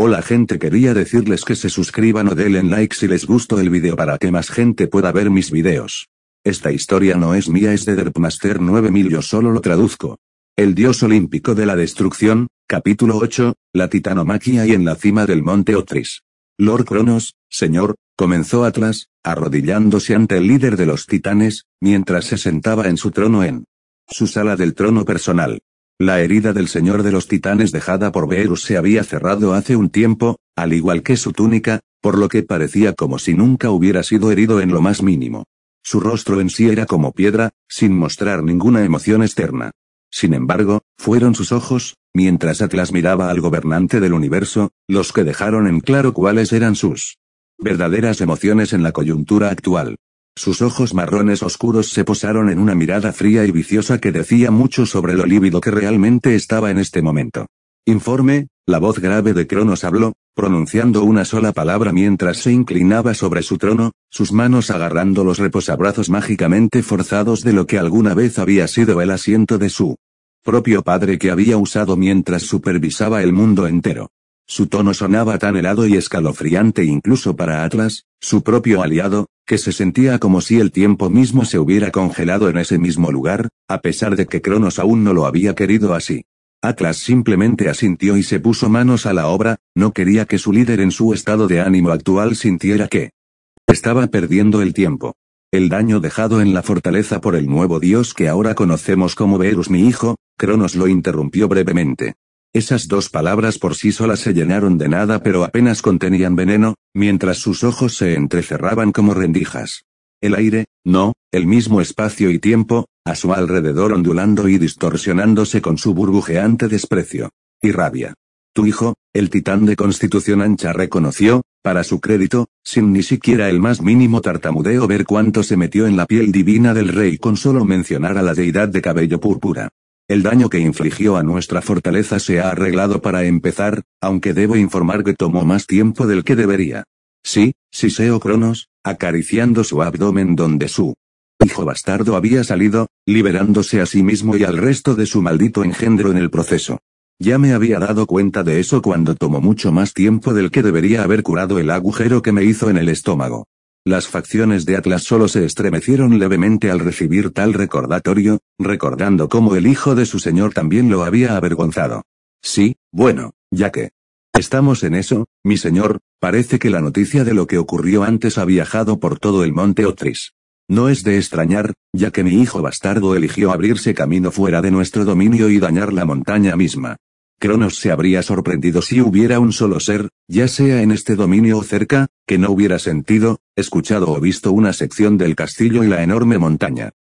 Hola gente quería decirles que se suscriban o den like si les gustó el vídeo para que más gente pueda ver mis videos. Esta historia no es mía es de Derpmaster 9000 yo solo lo traduzco. El dios olímpico de la destrucción, capítulo 8, la titanomaquia y en la cima del monte Otris. Lord Cronos, señor, comenzó Atlas, arrodillándose ante el líder de los titanes, mientras se sentaba en su trono en su sala del trono personal. La herida del Señor de los Titanes dejada por Beerus se había cerrado hace un tiempo, al igual que su túnica, por lo que parecía como si nunca hubiera sido herido en lo más mínimo. Su rostro en sí era como piedra, sin mostrar ninguna emoción externa. Sin embargo, fueron sus ojos, mientras Atlas miraba al gobernante del universo, los que dejaron en claro cuáles eran sus verdaderas emociones en la coyuntura actual. Sus ojos marrones oscuros se posaron en una mirada fría y viciosa que decía mucho sobre lo lívido que realmente estaba en este momento. Informe, la voz grave de Cronos habló, pronunciando una sola palabra mientras se inclinaba sobre su trono, sus manos agarrando los reposabrazos mágicamente forzados de lo que alguna vez había sido el asiento de su propio padre que había usado mientras supervisaba el mundo entero. Su tono sonaba tan helado y escalofriante incluso para Atlas, su propio aliado, que se sentía como si el tiempo mismo se hubiera congelado en ese mismo lugar, a pesar de que Cronos aún no lo había querido así. Atlas simplemente asintió y se puso manos a la obra, no quería que su líder en su estado de ánimo actual sintiera que estaba perdiendo el tiempo. El daño dejado en la fortaleza por el nuevo dios que ahora conocemos como Verus mi hijo, Cronos lo interrumpió brevemente. Esas dos palabras por sí solas se llenaron de nada pero apenas contenían veneno, mientras sus ojos se entrecerraban como rendijas. El aire, no, el mismo espacio y tiempo, a su alrededor ondulando y distorsionándose con su burbujeante desprecio. Y rabia. Tu hijo, el titán de constitución ancha reconoció, para su crédito, sin ni siquiera el más mínimo tartamudeo ver cuánto se metió en la piel divina del rey con solo mencionar a la deidad de cabello púrpura. El daño que infligió a nuestra fortaleza se ha arreglado para empezar, aunque debo informar que tomó más tiempo del que debería. Sí, Siseo Cronos, acariciando su abdomen donde su hijo bastardo había salido, liberándose a sí mismo y al resto de su maldito engendro en el proceso. Ya me había dado cuenta de eso cuando tomó mucho más tiempo del que debería haber curado el agujero que me hizo en el estómago. Las facciones de Atlas solo se estremecieron levemente al recibir tal recordatorio, recordando cómo el hijo de su señor también lo había avergonzado. Sí, bueno, ya que... Estamos en eso, mi señor, parece que la noticia de lo que ocurrió antes ha viajado por todo el monte Otris. No es de extrañar, ya que mi hijo bastardo eligió abrirse camino fuera de nuestro dominio y dañar la montaña misma. Cronos se habría sorprendido si hubiera un solo ser, ya sea en este dominio o cerca, que no hubiera sentido, escuchado o visto una sección del castillo y la enorme montaña.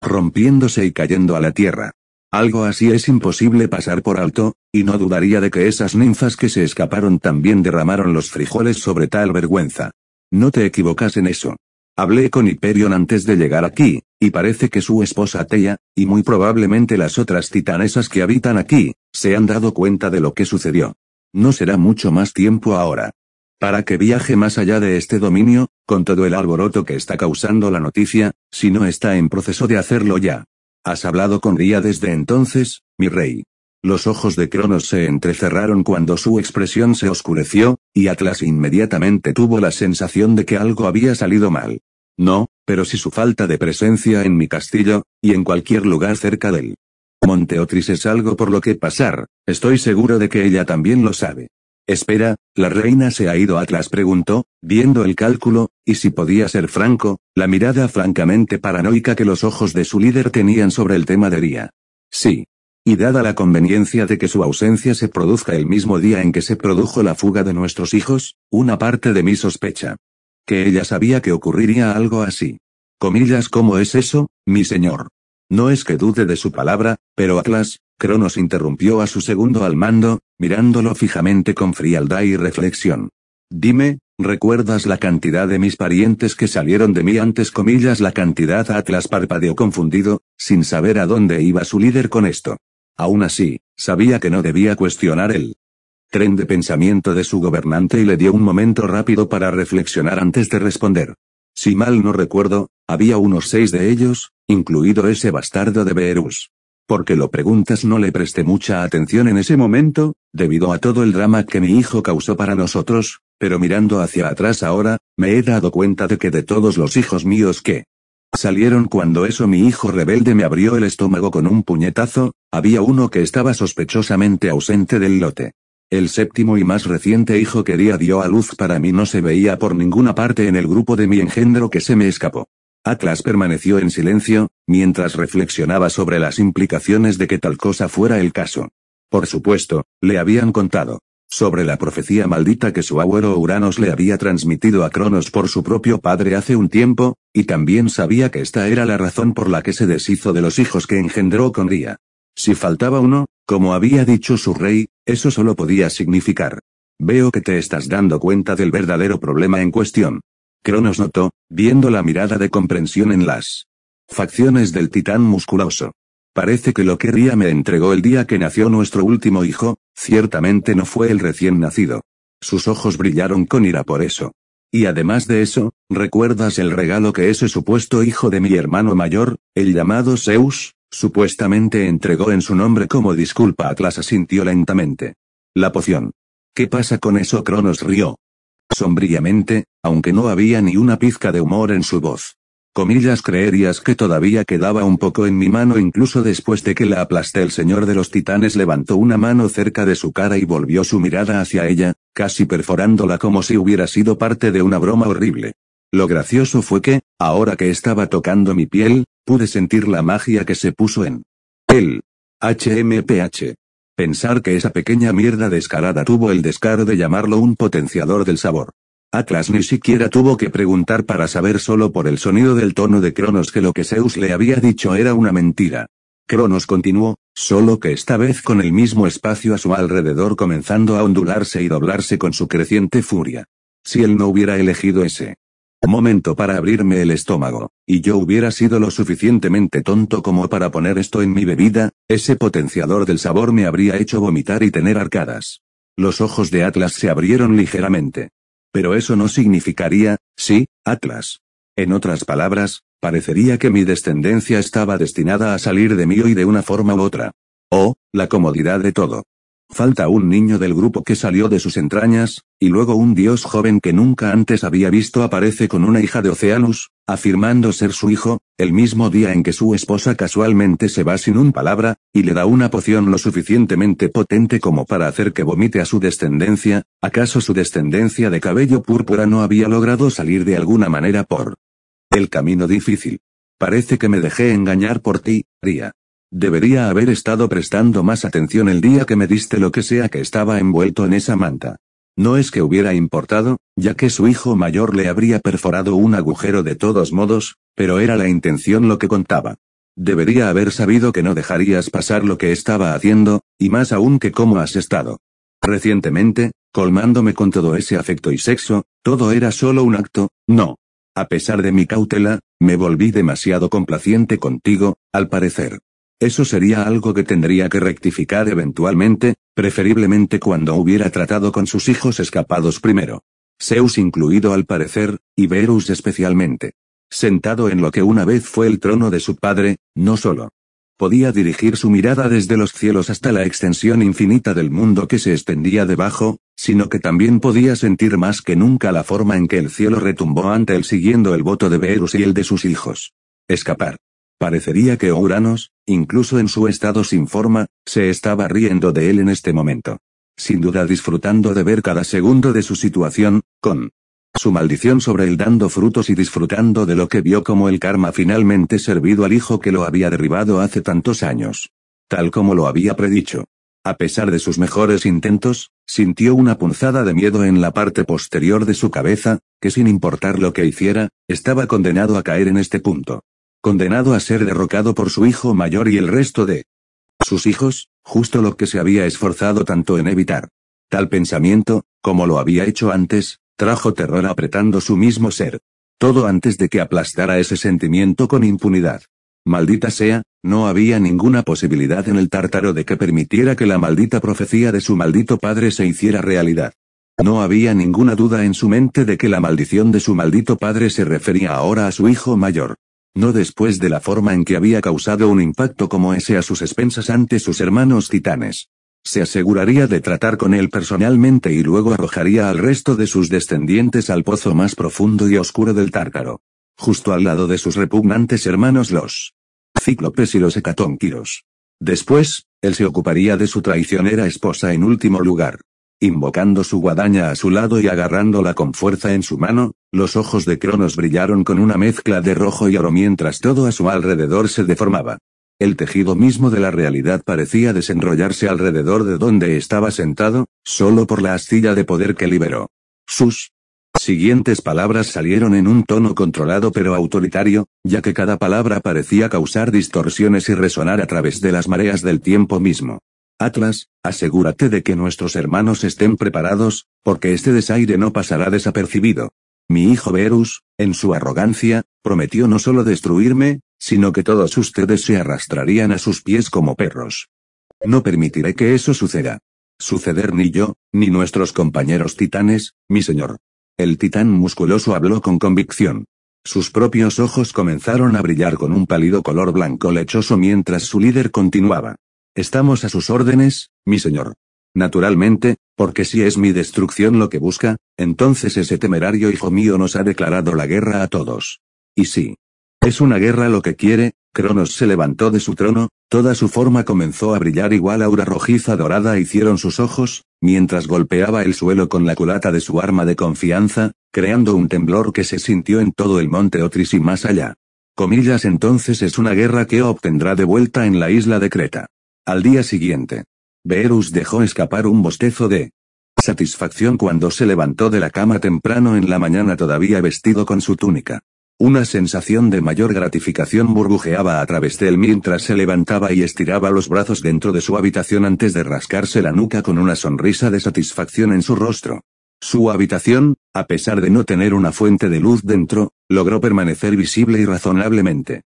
Rompiéndose y cayendo a la tierra. Algo así es imposible pasar por alto, y no dudaría de que esas ninfas que se escaparon también derramaron los frijoles sobre tal vergüenza. No te equivocas en eso. Hablé con Hyperion antes de llegar aquí, y parece que su esposa Teia, y muy probablemente las otras titanesas que habitan aquí, se han dado cuenta de lo que sucedió. No será mucho más tiempo ahora, para que viaje más allá de este dominio, con todo el alboroto que está causando la noticia, si no está en proceso de hacerlo ya. ¿Has hablado con Ría desde entonces, mi rey? Los ojos de Cronos se entrecerraron cuando su expresión se oscureció, y Atlas inmediatamente tuvo la sensación de que algo había salido mal. No, pero si su falta de presencia en mi castillo, y en cualquier lugar cerca del Monteotris es algo por lo que pasar, estoy seguro de que ella también lo sabe. Espera, la reina se ha ido Atlas preguntó, viendo el cálculo, y si podía ser franco, la mirada francamente paranoica que los ojos de su líder tenían sobre el tema de día. Sí. Y dada la conveniencia de que su ausencia se produzca el mismo día en que se produjo la fuga de nuestros hijos, una parte de mí sospecha. Que ella sabía que ocurriría algo así. Comillas, ¿cómo es eso, mi señor? No es que dude de su palabra, pero Atlas, Cronos interrumpió a su segundo al mando, mirándolo fijamente con frialdad y reflexión. Dime, ¿recuerdas la cantidad de mis parientes que salieron de mí antes comillas la cantidad Atlas parpadeó confundido, sin saber a dónde iba su líder con esto. Aún así, sabía que no debía cuestionar el tren de pensamiento de su gobernante y le dio un momento rápido para reflexionar antes de responder. Si mal no recuerdo, había unos seis de ellos, incluido ese bastardo de Beerus porque lo preguntas no le presté mucha atención en ese momento, debido a todo el drama que mi hijo causó para nosotros, pero mirando hacia atrás ahora, me he dado cuenta de que de todos los hijos míos que salieron cuando eso mi hijo rebelde me abrió el estómago con un puñetazo, había uno que estaba sospechosamente ausente del lote. El séptimo y más reciente hijo quería dio a luz para mí no se veía por ninguna parte en el grupo de mi engendro que se me escapó. Atlas permaneció en silencio, mientras reflexionaba sobre las implicaciones de que tal cosa fuera el caso. Por supuesto, le habían contado sobre la profecía maldita que su abuelo Uranos le había transmitido a Cronos por su propio padre hace un tiempo, y también sabía que esta era la razón por la que se deshizo de los hijos que engendró con Ría. Si faltaba uno, como había dicho su rey, eso solo podía significar. Veo que te estás dando cuenta del verdadero problema en cuestión. Cronos notó, viendo la mirada de comprensión en las Facciones del titán musculoso. Parece que lo que Ría me entregó el día que nació nuestro último hijo, ciertamente no fue el recién nacido. Sus ojos brillaron con ira por eso. Y además de eso, ¿recuerdas el regalo que ese supuesto hijo de mi hermano mayor, el llamado Zeus, supuestamente entregó en su nombre como disculpa? Atlas asintió lentamente. La poción. ¿Qué pasa con eso? Cronos rió. Sombríamente, aunque no había ni una pizca de humor en su voz. Comillas creerías que todavía quedaba un poco en mi mano incluso después de que la aplasté. El señor de los titanes levantó una mano cerca de su cara y volvió su mirada hacia ella, casi perforándola como si hubiera sido parte de una broma horrible. Lo gracioso fue que, ahora que estaba tocando mi piel, pude sentir la magia que se puso en el HMPH. Pensar que esa pequeña mierda descarada tuvo el descaro de llamarlo un potenciador del sabor. Atlas ni siquiera tuvo que preguntar para saber solo por el sonido del tono de Cronos que lo que Zeus le había dicho era una mentira. Cronos continuó, solo que esta vez con el mismo espacio a su alrededor comenzando a ondularse y doblarse con su creciente furia. Si él no hubiera elegido ese momento para abrirme el estómago, y yo hubiera sido lo suficientemente tonto como para poner esto en mi bebida, ese potenciador del sabor me habría hecho vomitar y tener arcadas. Los ojos de Atlas se abrieron ligeramente. Pero eso no significaría, sí, Atlas. En otras palabras, parecería que mi descendencia estaba destinada a salir de mí hoy de una forma u otra. Oh, la comodidad de todo. Falta un niño del grupo que salió de sus entrañas, y luego un dios joven que nunca antes había visto aparece con una hija de Oceanus, afirmando ser su hijo, el mismo día en que su esposa casualmente se va sin un palabra, y le da una poción lo suficientemente potente como para hacer que vomite a su descendencia, ¿acaso su descendencia de cabello púrpura no había logrado salir de alguna manera por el camino difícil? Parece que me dejé engañar por ti, Ria. Debería haber estado prestando más atención el día que me diste lo que sea que estaba envuelto en esa manta. No es que hubiera importado, ya que su hijo mayor le habría perforado un agujero de todos modos, pero era la intención lo que contaba. Debería haber sabido que no dejarías pasar lo que estaba haciendo, y más aún que cómo has estado. Recientemente, colmándome con todo ese afecto y sexo, todo era solo un acto, no. A pesar de mi cautela, me volví demasiado complaciente contigo, al parecer. Eso sería algo que tendría que rectificar eventualmente, preferiblemente cuando hubiera tratado con sus hijos escapados primero. Zeus incluido al parecer, y Verus especialmente. Sentado en lo que una vez fue el trono de su padre, no solo. Podía dirigir su mirada desde los cielos hasta la extensión infinita del mundo que se extendía debajo, sino que también podía sentir más que nunca la forma en que el cielo retumbó ante él siguiendo el voto de Verus y el de sus hijos. Escapar. Parecería que Uranos, incluso en su estado sin forma, se estaba riendo de él en este momento. Sin duda disfrutando de ver cada segundo de su situación, con su maldición sobre él dando frutos y disfrutando de lo que vio como el karma finalmente servido al hijo que lo había derribado hace tantos años. Tal como lo había predicho. A pesar de sus mejores intentos, sintió una punzada de miedo en la parte posterior de su cabeza, que sin importar lo que hiciera, estaba condenado a caer en este punto condenado a ser derrocado por su hijo mayor y el resto de sus hijos, justo lo que se había esforzado tanto en evitar. Tal pensamiento, como lo había hecho antes, trajo terror apretando su mismo ser. Todo antes de que aplastara ese sentimiento con impunidad. Maldita sea, no había ninguna posibilidad en el tártaro de que permitiera que la maldita profecía de su maldito padre se hiciera realidad. No había ninguna duda en su mente de que la maldición de su maldito padre se refería ahora a su hijo mayor. No después de la forma en que había causado un impacto como ese a sus expensas ante sus hermanos titanes. Se aseguraría de tratar con él personalmente y luego arrojaría al resto de sus descendientes al pozo más profundo y oscuro del Tártaro. Justo al lado de sus repugnantes hermanos los cíclopes y los hecatónquiros. Después, él se ocuparía de su traicionera esposa en último lugar. Invocando su guadaña a su lado y agarrándola con fuerza en su mano, los ojos de Cronos brillaron con una mezcla de rojo y oro mientras todo a su alrededor se deformaba. El tejido mismo de la realidad parecía desenrollarse alrededor de donde estaba sentado, solo por la astilla de poder que liberó. Sus siguientes palabras salieron en un tono controlado pero autoritario, ya que cada palabra parecía causar distorsiones y resonar a través de las mareas del tiempo mismo. Atlas, asegúrate de que nuestros hermanos estén preparados, porque este desaire no pasará desapercibido. Mi hijo Verus, en su arrogancia, prometió no solo destruirme, sino que todos ustedes se arrastrarían a sus pies como perros. No permitiré que eso suceda. Suceder ni yo, ni nuestros compañeros titanes, mi señor. El titán musculoso habló con convicción. Sus propios ojos comenzaron a brillar con un pálido color blanco lechoso mientras su líder continuaba. Estamos a sus órdenes, mi señor. Naturalmente, porque si es mi destrucción lo que busca, entonces ese temerario hijo mío nos ha declarado la guerra a todos. Y sí. Es una guerra lo que quiere, Cronos se levantó de su trono, toda su forma comenzó a brillar igual aura rojiza dorada hicieron sus ojos, mientras golpeaba el suelo con la culata de su arma de confianza, creando un temblor que se sintió en todo el monte Otris y más allá. Comillas entonces es una guerra que obtendrá de vuelta en la isla de Creta. Al día siguiente. Beerus dejó escapar un bostezo de satisfacción cuando se levantó de la cama temprano en la mañana todavía vestido con su túnica. Una sensación de mayor gratificación burbujeaba a través de él mientras se levantaba y estiraba los brazos dentro de su habitación antes de rascarse la nuca con una sonrisa de satisfacción en su rostro. Su habitación, a pesar de no tener una fuente de luz dentro, logró permanecer visible y razonablemente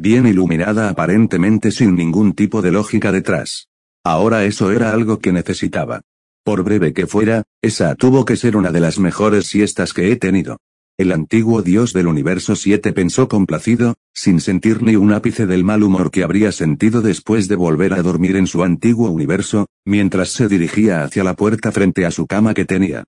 bien iluminada aparentemente sin ningún tipo de lógica detrás. Ahora eso era algo que necesitaba. Por breve que fuera, esa tuvo que ser una de las mejores siestas que he tenido. El antiguo dios del universo 7 pensó complacido, sin sentir ni un ápice del mal humor que habría sentido después de volver a dormir en su antiguo universo, mientras se dirigía hacia la puerta frente a su cama que tenía.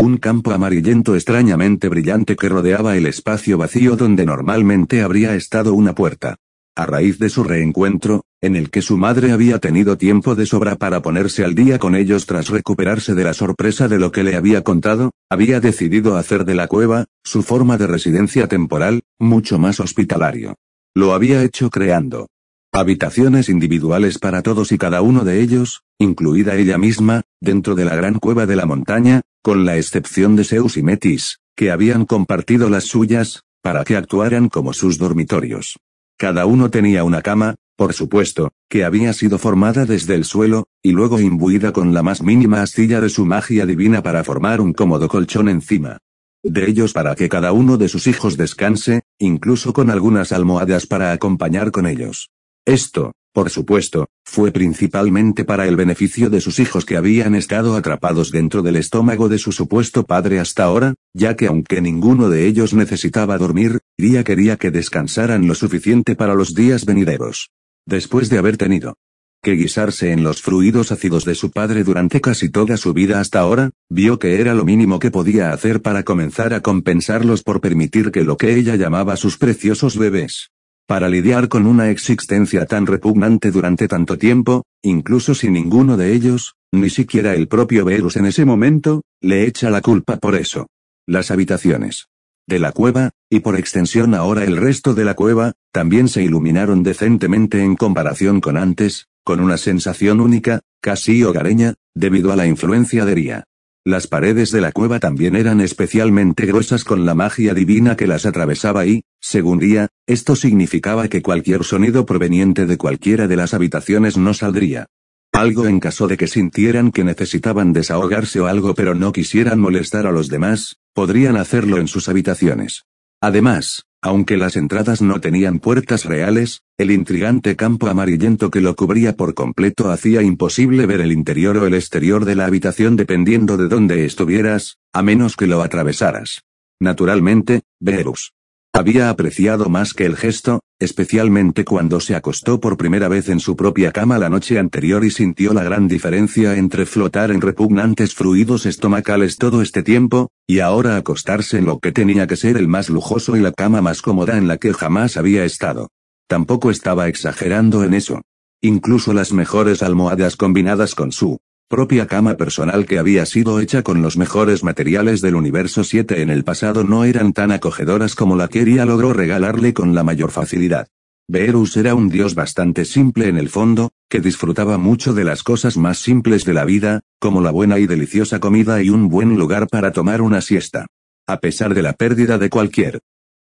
Un campo amarillento extrañamente brillante que rodeaba el espacio vacío donde normalmente habría estado una puerta. A raíz de su reencuentro, en el que su madre había tenido tiempo de sobra para ponerse al día con ellos tras recuperarse de la sorpresa de lo que le había contado, había decidido hacer de la cueva, su forma de residencia temporal, mucho más hospitalario. Lo había hecho creando habitaciones individuales para todos y cada uno de ellos, incluida ella misma, dentro de la gran cueva de la montaña, con la excepción de Zeus y Metis, que habían compartido las suyas, para que actuaran como sus dormitorios. Cada uno tenía una cama, por supuesto, que había sido formada desde el suelo, y luego imbuida con la más mínima astilla de su magia divina para formar un cómodo colchón encima. De ellos para que cada uno de sus hijos descanse, incluso con algunas almohadas para acompañar con ellos. Esto, por supuesto, fue principalmente para el beneficio de sus hijos que habían estado atrapados dentro del estómago de su supuesto padre hasta ahora, ya que aunque ninguno de ellos necesitaba dormir, ella quería que descansaran lo suficiente para los días venideros. Después de haber tenido que guisarse en los fluidos ácidos de su padre durante casi toda su vida hasta ahora, vio que era lo mínimo que podía hacer para comenzar a compensarlos por permitir que lo que ella llamaba sus preciosos bebés para lidiar con una existencia tan repugnante durante tanto tiempo, incluso si ninguno de ellos, ni siquiera el propio Verus en ese momento, le echa la culpa por eso. Las habitaciones de la cueva, y por extensión ahora el resto de la cueva, también se iluminaron decentemente en comparación con antes, con una sensación única, casi hogareña, debido a la influencia de Ría. Las paredes de la cueva también eran especialmente gruesas con la magia divina que las atravesaba y, según Día, esto significaba que cualquier sonido proveniente de cualquiera de las habitaciones no saldría. Algo en caso de que sintieran que necesitaban desahogarse o algo pero no quisieran molestar a los demás, podrían hacerlo en sus habitaciones. Además, aunque las entradas no tenían puertas reales, el intrigante campo amarillento que lo cubría por completo hacía imposible ver el interior o el exterior de la habitación dependiendo de dónde estuvieras, a menos que lo atravesaras. Naturalmente, Verus había apreciado más que el gesto, especialmente cuando se acostó por primera vez en su propia cama la noche anterior y sintió la gran diferencia entre flotar en repugnantes fluidos estomacales todo este tiempo, y ahora acostarse en lo que tenía que ser el más lujoso y la cama más cómoda en la que jamás había estado. Tampoco estaba exagerando en eso. Incluso las mejores almohadas combinadas con su propia cama personal que había sido hecha con los mejores materiales del universo 7 en el pasado no eran tan acogedoras como la quería logró regalarle con la mayor facilidad. Beerus era un dios bastante simple en el fondo, que disfrutaba mucho de las cosas más simples de la vida, como la buena y deliciosa comida y un buen lugar para tomar una siesta. A pesar de la pérdida de cualquier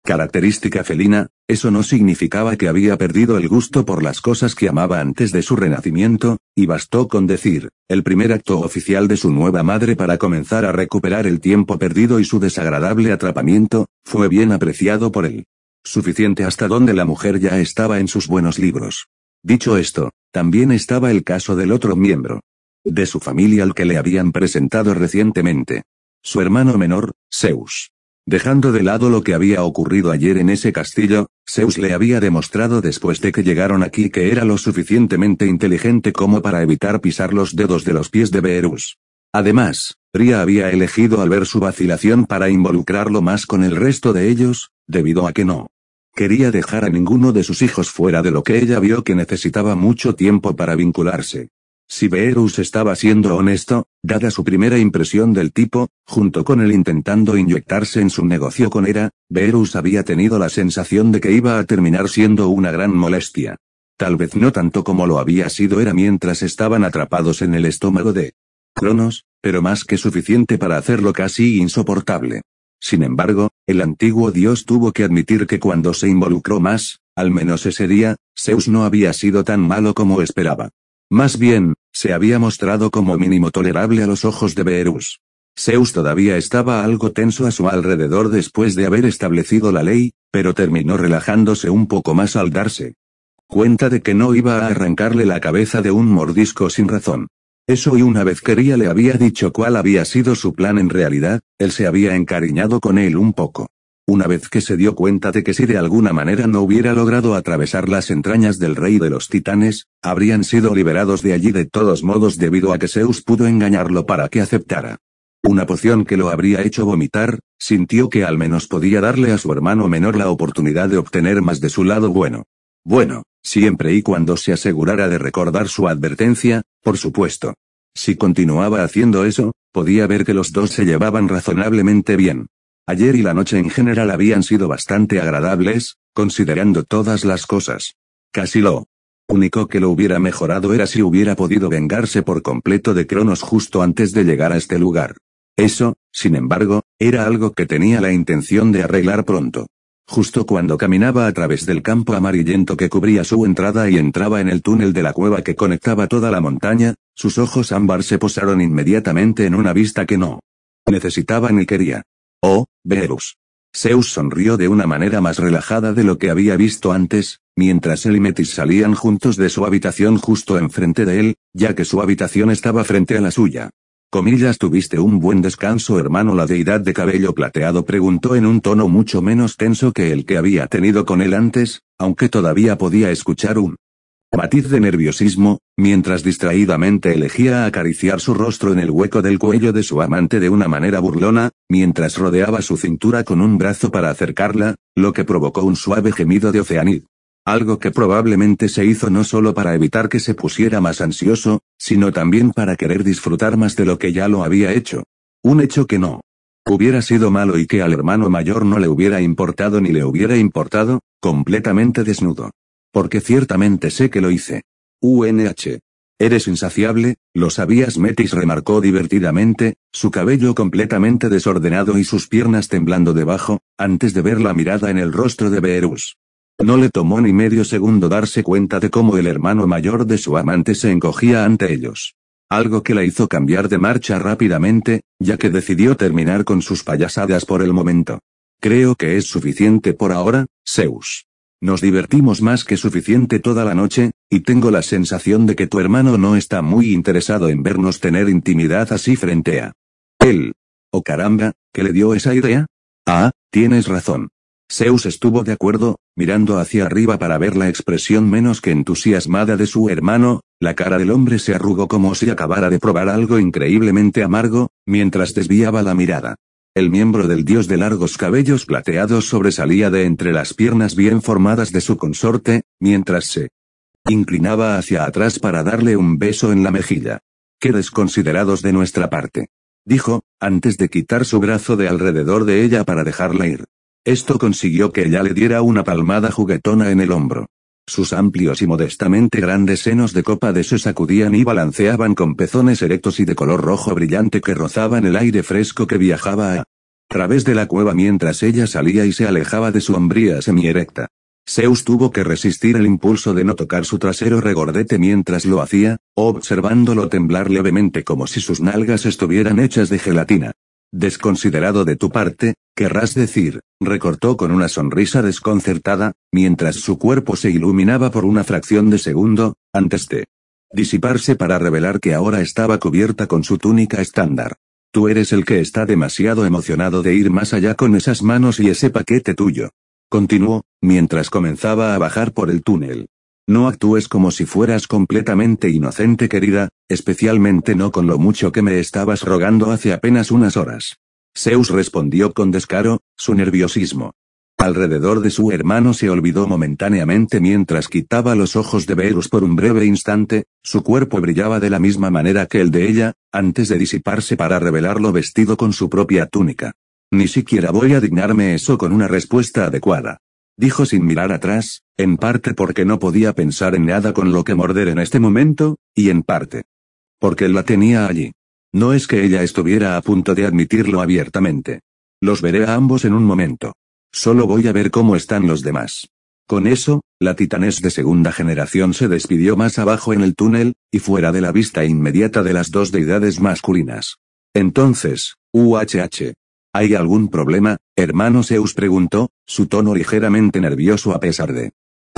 característica felina, eso no significaba que había perdido el gusto por las cosas que amaba antes de su renacimiento, y bastó con decir, el primer acto oficial de su nueva madre para comenzar a recuperar el tiempo perdido y su desagradable atrapamiento, fue bien apreciado por él. Suficiente hasta donde la mujer ya estaba en sus buenos libros. Dicho esto, también estaba el caso del otro miembro de su familia al que le habían presentado recientemente. Su hermano menor, Zeus Dejando de lado lo que había ocurrido ayer en ese castillo, Zeus le había demostrado después de que llegaron aquí que era lo suficientemente inteligente como para evitar pisar los dedos de los pies de Beerus. Además, Ria había elegido al ver su vacilación para involucrarlo más con el resto de ellos, debido a que no quería dejar a ninguno de sus hijos fuera de lo que ella vio que necesitaba mucho tiempo para vincularse. Si Beerus estaba siendo honesto, dada su primera impresión del tipo, junto con el intentando inyectarse en su negocio con Era, Beerus había tenido la sensación de que iba a terminar siendo una gran molestia. Tal vez no tanto como lo había sido Era mientras estaban atrapados en el estómago de Cronos, pero más que suficiente para hacerlo casi insoportable. Sin embargo, el antiguo dios tuvo que admitir que cuando se involucró más, al menos ese día, Zeus no había sido tan malo como esperaba. Más bien, se había mostrado como mínimo tolerable a los ojos de Beerus. Zeus todavía estaba algo tenso a su alrededor después de haber establecido la ley, pero terminó relajándose un poco más al darse cuenta de que no iba a arrancarle la cabeza de un mordisco sin razón. Eso y una vez quería le había dicho cuál había sido su plan en realidad, él se había encariñado con él un poco. Una vez que se dio cuenta de que si de alguna manera no hubiera logrado atravesar las entrañas del rey de los titanes, habrían sido liberados de allí de todos modos debido a que Zeus pudo engañarlo para que aceptara. Una poción que lo habría hecho vomitar, sintió que al menos podía darle a su hermano menor la oportunidad de obtener más de su lado bueno. Bueno, siempre y cuando se asegurara de recordar su advertencia, por supuesto. Si continuaba haciendo eso, podía ver que los dos se llevaban razonablemente bien. Ayer y la noche en general habían sido bastante agradables, considerando todas las cosas. Casi lo único que lo hubiera mejorado era si hubiera podido vengarse por completo de Cronos justo antes de llegar a este lugar. Eso, sin embargo, era algo que tenía la intención de arreglar pronto. Justo cuando caminaba a través del campo amarillento que cubría su entrada y entraba en el túnel de la cueva que conectaba toda la montaña, sus ojos ámbar se posaron inmediatamente en una vista que no necesitaba ni quería. Oh, Verus. Zeus sonrió de una manera más relajada de lo que había visto antes, mientras él y Metis salían juntos de su habitación justo enfrente de él, ya que su habitación estaba frente a la suya. Comillas, tuviste un buen descanso, hermano. La deidad de cabello plateado preguntó en un tono mucho menos tenso que el que había tenido con él antes, aunque todavía podía escuchar un matiz de nerviosismo, mientras distraídamente elegía acariciar su rostro en el hueco del cuello de su amante de una manera burlona, mientras rodeaba su cintura con un brazo para acercarla, lo que provocó un suave gemido de Oceanid. Algo que probablemente se hizo no solo para evitar que se pusiera más ansioso, sino también para querer disfrutar más de lo que ya lo había hecho. Un hecho que no hubiera sido malo y que al hermano mayor no le hubiera importado ni le hubiera importado, completamente desnudo. Porque ciertamente sé que lo hice. UNH. Eres insaciable, lo sabías Metis remarcó divertidamente, su cabello completamente desordenado y sus piernas temblando debajo, antes de ver la mirada en el rostro de Beerus. No le tomó ni medio segundo darse cuenta de cómo el hermano mayor de su amante se encogía ante ellos. Algo que la hizo cambiar de marcha rápidamente, ya que decidió terminar con sus payasadas por el momento. Creo que es suficiente por ahora, Zeus. Nos divertimos más que suficiente toda la noche, y tengo la sensación de que tu hermano no está muy interesado en vernos tener intimidad así frente a él. Oh caramba, ¿qué le dio esa idea? Ah, tienes razón. Zeus estuvo de acuerdo, mirando hacia arriba para ver la expresión menos que entusiasmada de su hermano, la cara del hombre se arrugó como si acabara de probar algo increíblemente amargo, mientras desviaba la mirada. El miembro del dios de largos cabellos plateados sobresalía de entre las piernas bien formadas de su consorte, mientras se inclinaba hacia atrás para darle un beso en la mejilla. Qué desconsiderados de nuestra parte. Dijo, antes de quitar su brazo de alrededor de ella para dejarla ir. Esto consiguió que ella le diera una palmada juguetona en el hombro. Sus amplios y modestamente grandes senos de copa de se sacudían y balanceaban con pezones erectos y de color rojo brillante que rozaban el aire fresco que viajaba a través de la cueva mientras ella salía y se alejaba de su hombría semi-erecta. Zeus tuvo que resistir el impulso de no tocar su trasero regordete mientras lo hacía, observándolo temblar levemente como si sus nalgas estuvieran hechas de gelatina. Desconsiderado de tu parte, querrás decir, recortó con una sonrisa desconcertada, mientras su cuerpo se iluminaba por una fracción de segundo, antes de disiparse para revelar que ahora estaba cubierta con su túnica estándar. Tú eres el que está demasiado emocionado de ir más allá con esas manos y ese paquete tuyo. Continuó, mientras comenzaba a bajar por el túnel. No actúes como si fueras completamente inocente querida, especialmente no con lo mucho que me estabas rogando hace apenas unas horas. Zeus respondió con descaro, su nerviosismo. Alrededor de su hermano se olvidó momentáneamente mientras quitaba los ojos de Verus por un breve instante, su cuerpo brillaba de la misma manera que el de ella, antes de disiparse para revelarlo vestido con su propia túnica. Ni siquiera voy a dignarme eso con una respuesta adecuada dijo sin mirar atrás, en parte porque no podía pensar en nada con lo que morder en este momento, y en parte porque la tenía allí. No es que ella estuviera a punto de admitirlo abiertamente. Los veré a ambos en un momento. Solo voy a ver cómo están los demás. Con eso, la titanés de segunda generación se despidió más abajo en el túnel, y fuera de la vista inmediata de las dos deidades masculinas. Entonces, UHH, ¿Hay algún problema, hermano Zeus? preguntó, su tono ligeramente nervioso a pesar de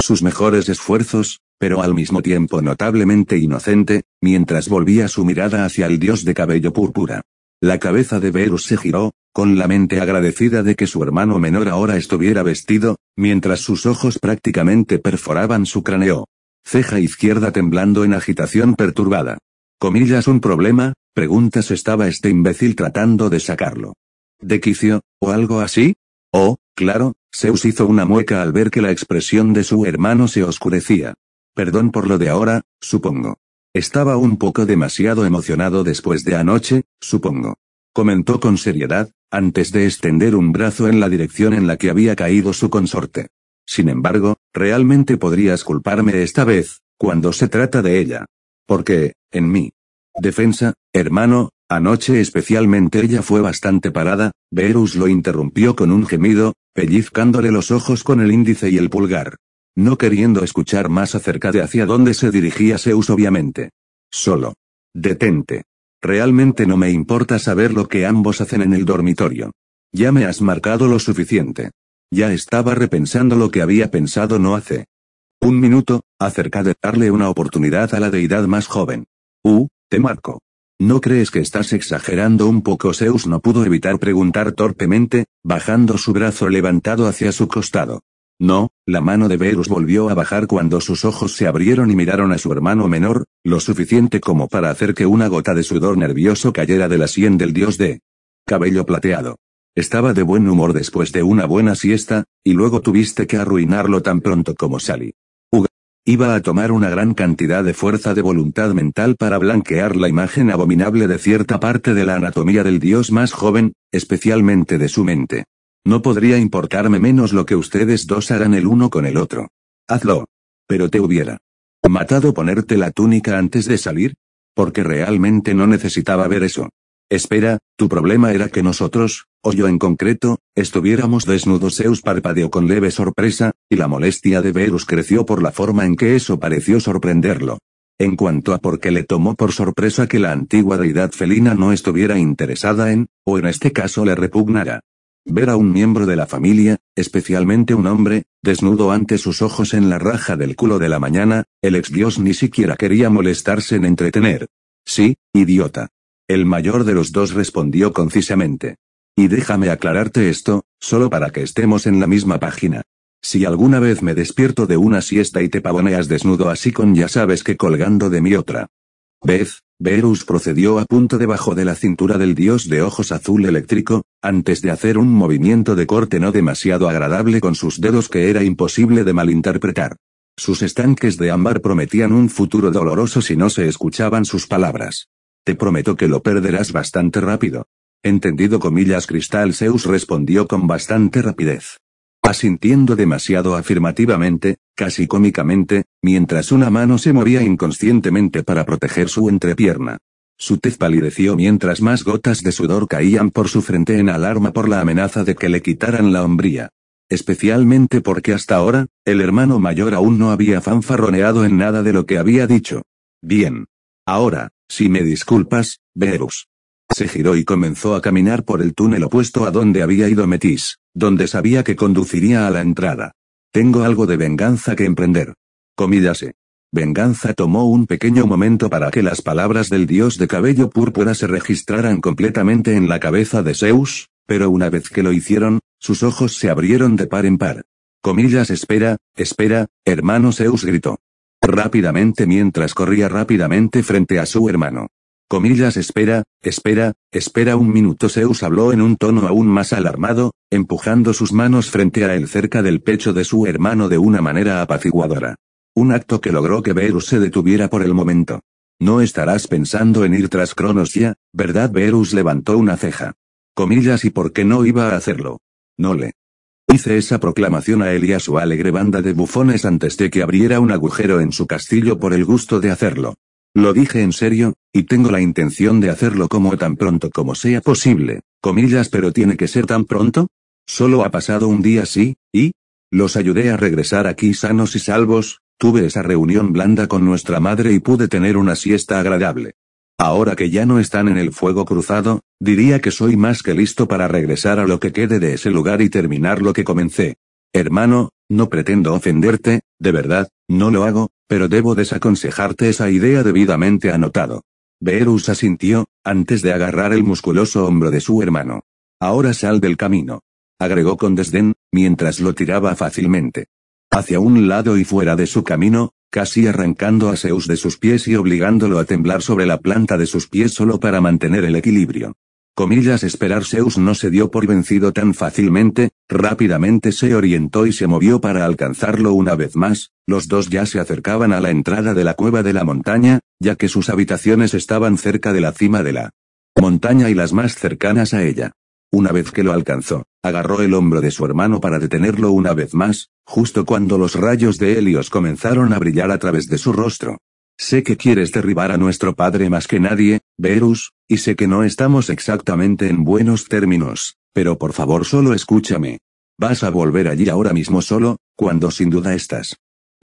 sus mejores esfuerzos, pero al mismo tiempo notablemente inocente, mientras volvía su mirada hacia el dios de cabello púrpura. La cabeza de Verus se giró, con la mente agradecida de que su hermano menor ahora estuviera vestido, mientras sus ojos prácticamente perforaban su cráneo. Ceja izquierda temblando en agitación perturbada. Comillas un problema, preguntas estaba este imbécil tratando de sacarlo. ¿De quicio, o algo así? Oh, claro, Zeus hizo una mueca al ver que la expresión de su hermano se oscurecía. Perdón por lo de ahora, supongo. Estaba un poco demasiado emocionado después de anoche, supongo. Comentó con seriedad, antes de extender un brazo en la dirección en la que había caído su consorte. Sin embargo, realmente podrías culparme esta vez, cuando se trata de ella. Porque, en mí. Defensa, hermano, Anoche especialmente ella fue bastante parada, Verus lo interrumpió con un gemido, pellizcándole los ojos con el índice y el pulgar. No queriendo escuchar más acerca de hacia dónde se dirigía Zeus obviamente. Solo. Detente. Realmente no me importa saber lo que ambos hacen en el dormitorio. Ya me has marcado lo suficiente. Ya estaba repensando lo que había pensado no hace. Un minuto, acerca de darle una oportunidad a la deidad más joven. Uh, te marco. ¿No crees que estás exagerando un poco? Zeus no pudo evitar preguntar torpemente, bajando su brazo levantado hacia su costado. No, la mano de Verus volvió a bajar cuando sus ojos se abrieron y miraron a su hermano menor, lo suficiente como para hacer que una gota de sudor nervioso cayera de la sien del dios de cabello plateado. Estaba de buen humor después de una buena siesta, y luego tuviste que arruinarlo tan pronto como salí. Iba a tomar una gran cantidad de fuerza de voluntad mental para blanquear la imagen abominable de cierta parte de la anatomía del dios más joven, especialmente de su mente. No podría importarme menos lo que ustedes dos harán el uno con el otro. Hazlo. Pero te hubiera matado ponerte la túnica antes de salir, porque realmente no necesitaba ver eso. Espera, tu problema era que nosotros, o yo en concreto, estuviéramos desnudos. Zeus parpadeó con leve sorpresa, y la molestia de Verus creció por la forma en que eso pareció sorprenderlo. En cuanto a por qué le tomó por sorpresa que la antigua deidad felina no estuviera interesada en, o en este caso le repugnara. Ver a un miembro de la familia, especialmente un hombre, desnudo ante sus ojos en la raja del culo de la mañana, el ex dios ni siquiera quería molestarse en entretener. Sí, idiota. El mayor de los dos respondió concisamente. Y déjame aclararte esto, solo para que estemos en la misma página. Si alguna vez me despierto de una siesta y te pavoneas desnudo así con ya sabes que colgando de mi otra. Vez, Verus procedió a punto debajo de la cintura del dios de ojos azul eléctrico, antes de hacer un movimiento de corte no demasiado agradable con sus dedos que era imposible de malinterpretar. Sus estanques de ámbar prometían un futuro doloroso si no se escuchaban sus palabras. Te prometo que lo perderás bastante rápido. Entendido comillas Cristal Zeus respondió con bastante rapidez. Asintiendo demasiado afirmativamente, casi cómicamente, mientras una mano se movía inconscientemente para proteger su entrepierna. Su tez palideció mientras más gotas de sudor caían por su frente en alarma por la amenaza de que le quitaran la hombría. Especialmente porque hasta ahora, el hermano mayor aún no había fanfarroneado en nada de lo que había dicho. Bien. Ahora, si me disculpas, Verus. Se giró y comenzó a caminar por el túnel opuesto a donde había ido Metis, donde sabía que conduciría a la entrada. Tengo algo de venganza que emprender. Comídase. Venganza tomó un pequeño momento para que las palabras del dios de cabello púrpura se registraran completamente en la cabeza de Zeus, pero una vez que lo hicieron, sus ojos se abrieron de par en par. Comillas espera, espera, hermano Zeus gritó. Rápidamente mientras corría rápidamente frente a su hermano. Comillas espera, espera, espera un minuto. Zeus habló en un tono aún más alarmado, empujando sus manos frente a él cerca del pecho de su hermano de una manera apaciguadora. Un acto que logró que Verus se detuviera por el momento. No estarás pensando en ir tras Cronos ya, ¿verdad? Verus levantó una ceja. Comillas y por qué no iba a hacerlo. No le. Hice esa proclamación a él y a su alegre banda de bufones antes de que abriera un agujero en su castillo por el gusto de hacerlo. Lo dije en serio, y tengo la intención de hacerlo como tan pronto como sea posible, comillas, pero tiene que ser tan pronto. Solo ha pasado un día así, y... Los ayudé a regresar aquí sanos y salvos, tuve esa reunión blanda con nuestra madre y pude tener una siesta agradable. Ahora que ya no están en el fuego cruzado, diría que soy más que listo para regresar a lo que quede de ese lugar y terminar lo que comencé. Hermano, no pretendo ofenderte, de verdad, no lo hago, pero debo desaconsejarte esa idea debidamente anotado. Beerus asintió, antes de agarrar el musculoso hombro de su hermano. Ahora sal del camino. Agregó con desdén, mientras lo tiraba fácilmente. Hacia un lado y fuera de su camino, casi arrancando a Zeus de sus pies y obligándolo a temblar sobre la planta de sus pies solo para mantener el equilibrio comillas esperar Zeus no se dio por vencido tan fácilmente, rápidamente se orientó y se movió para alcanzarlo una vez más, los dos ya se acercaban a la entrada de la cueva de la montaña, ya que sus habitaciones estaban cerca de la cima de la montaña y las más cercanas a ella. Una vez que lo alcanzó, agarró el hombro de su hermano para detenerlo una vez más, justo cuando los rayos de Helios comenzaron a brillar a través de su rostro. Sé que quieres derribar a nuestro padre más que nadie, Verus, y sé que no estamos exactamente en buenos términos, pero por favor solo escúchame. Vas a volver allí ahora mismo solo, cuando sin duda estás.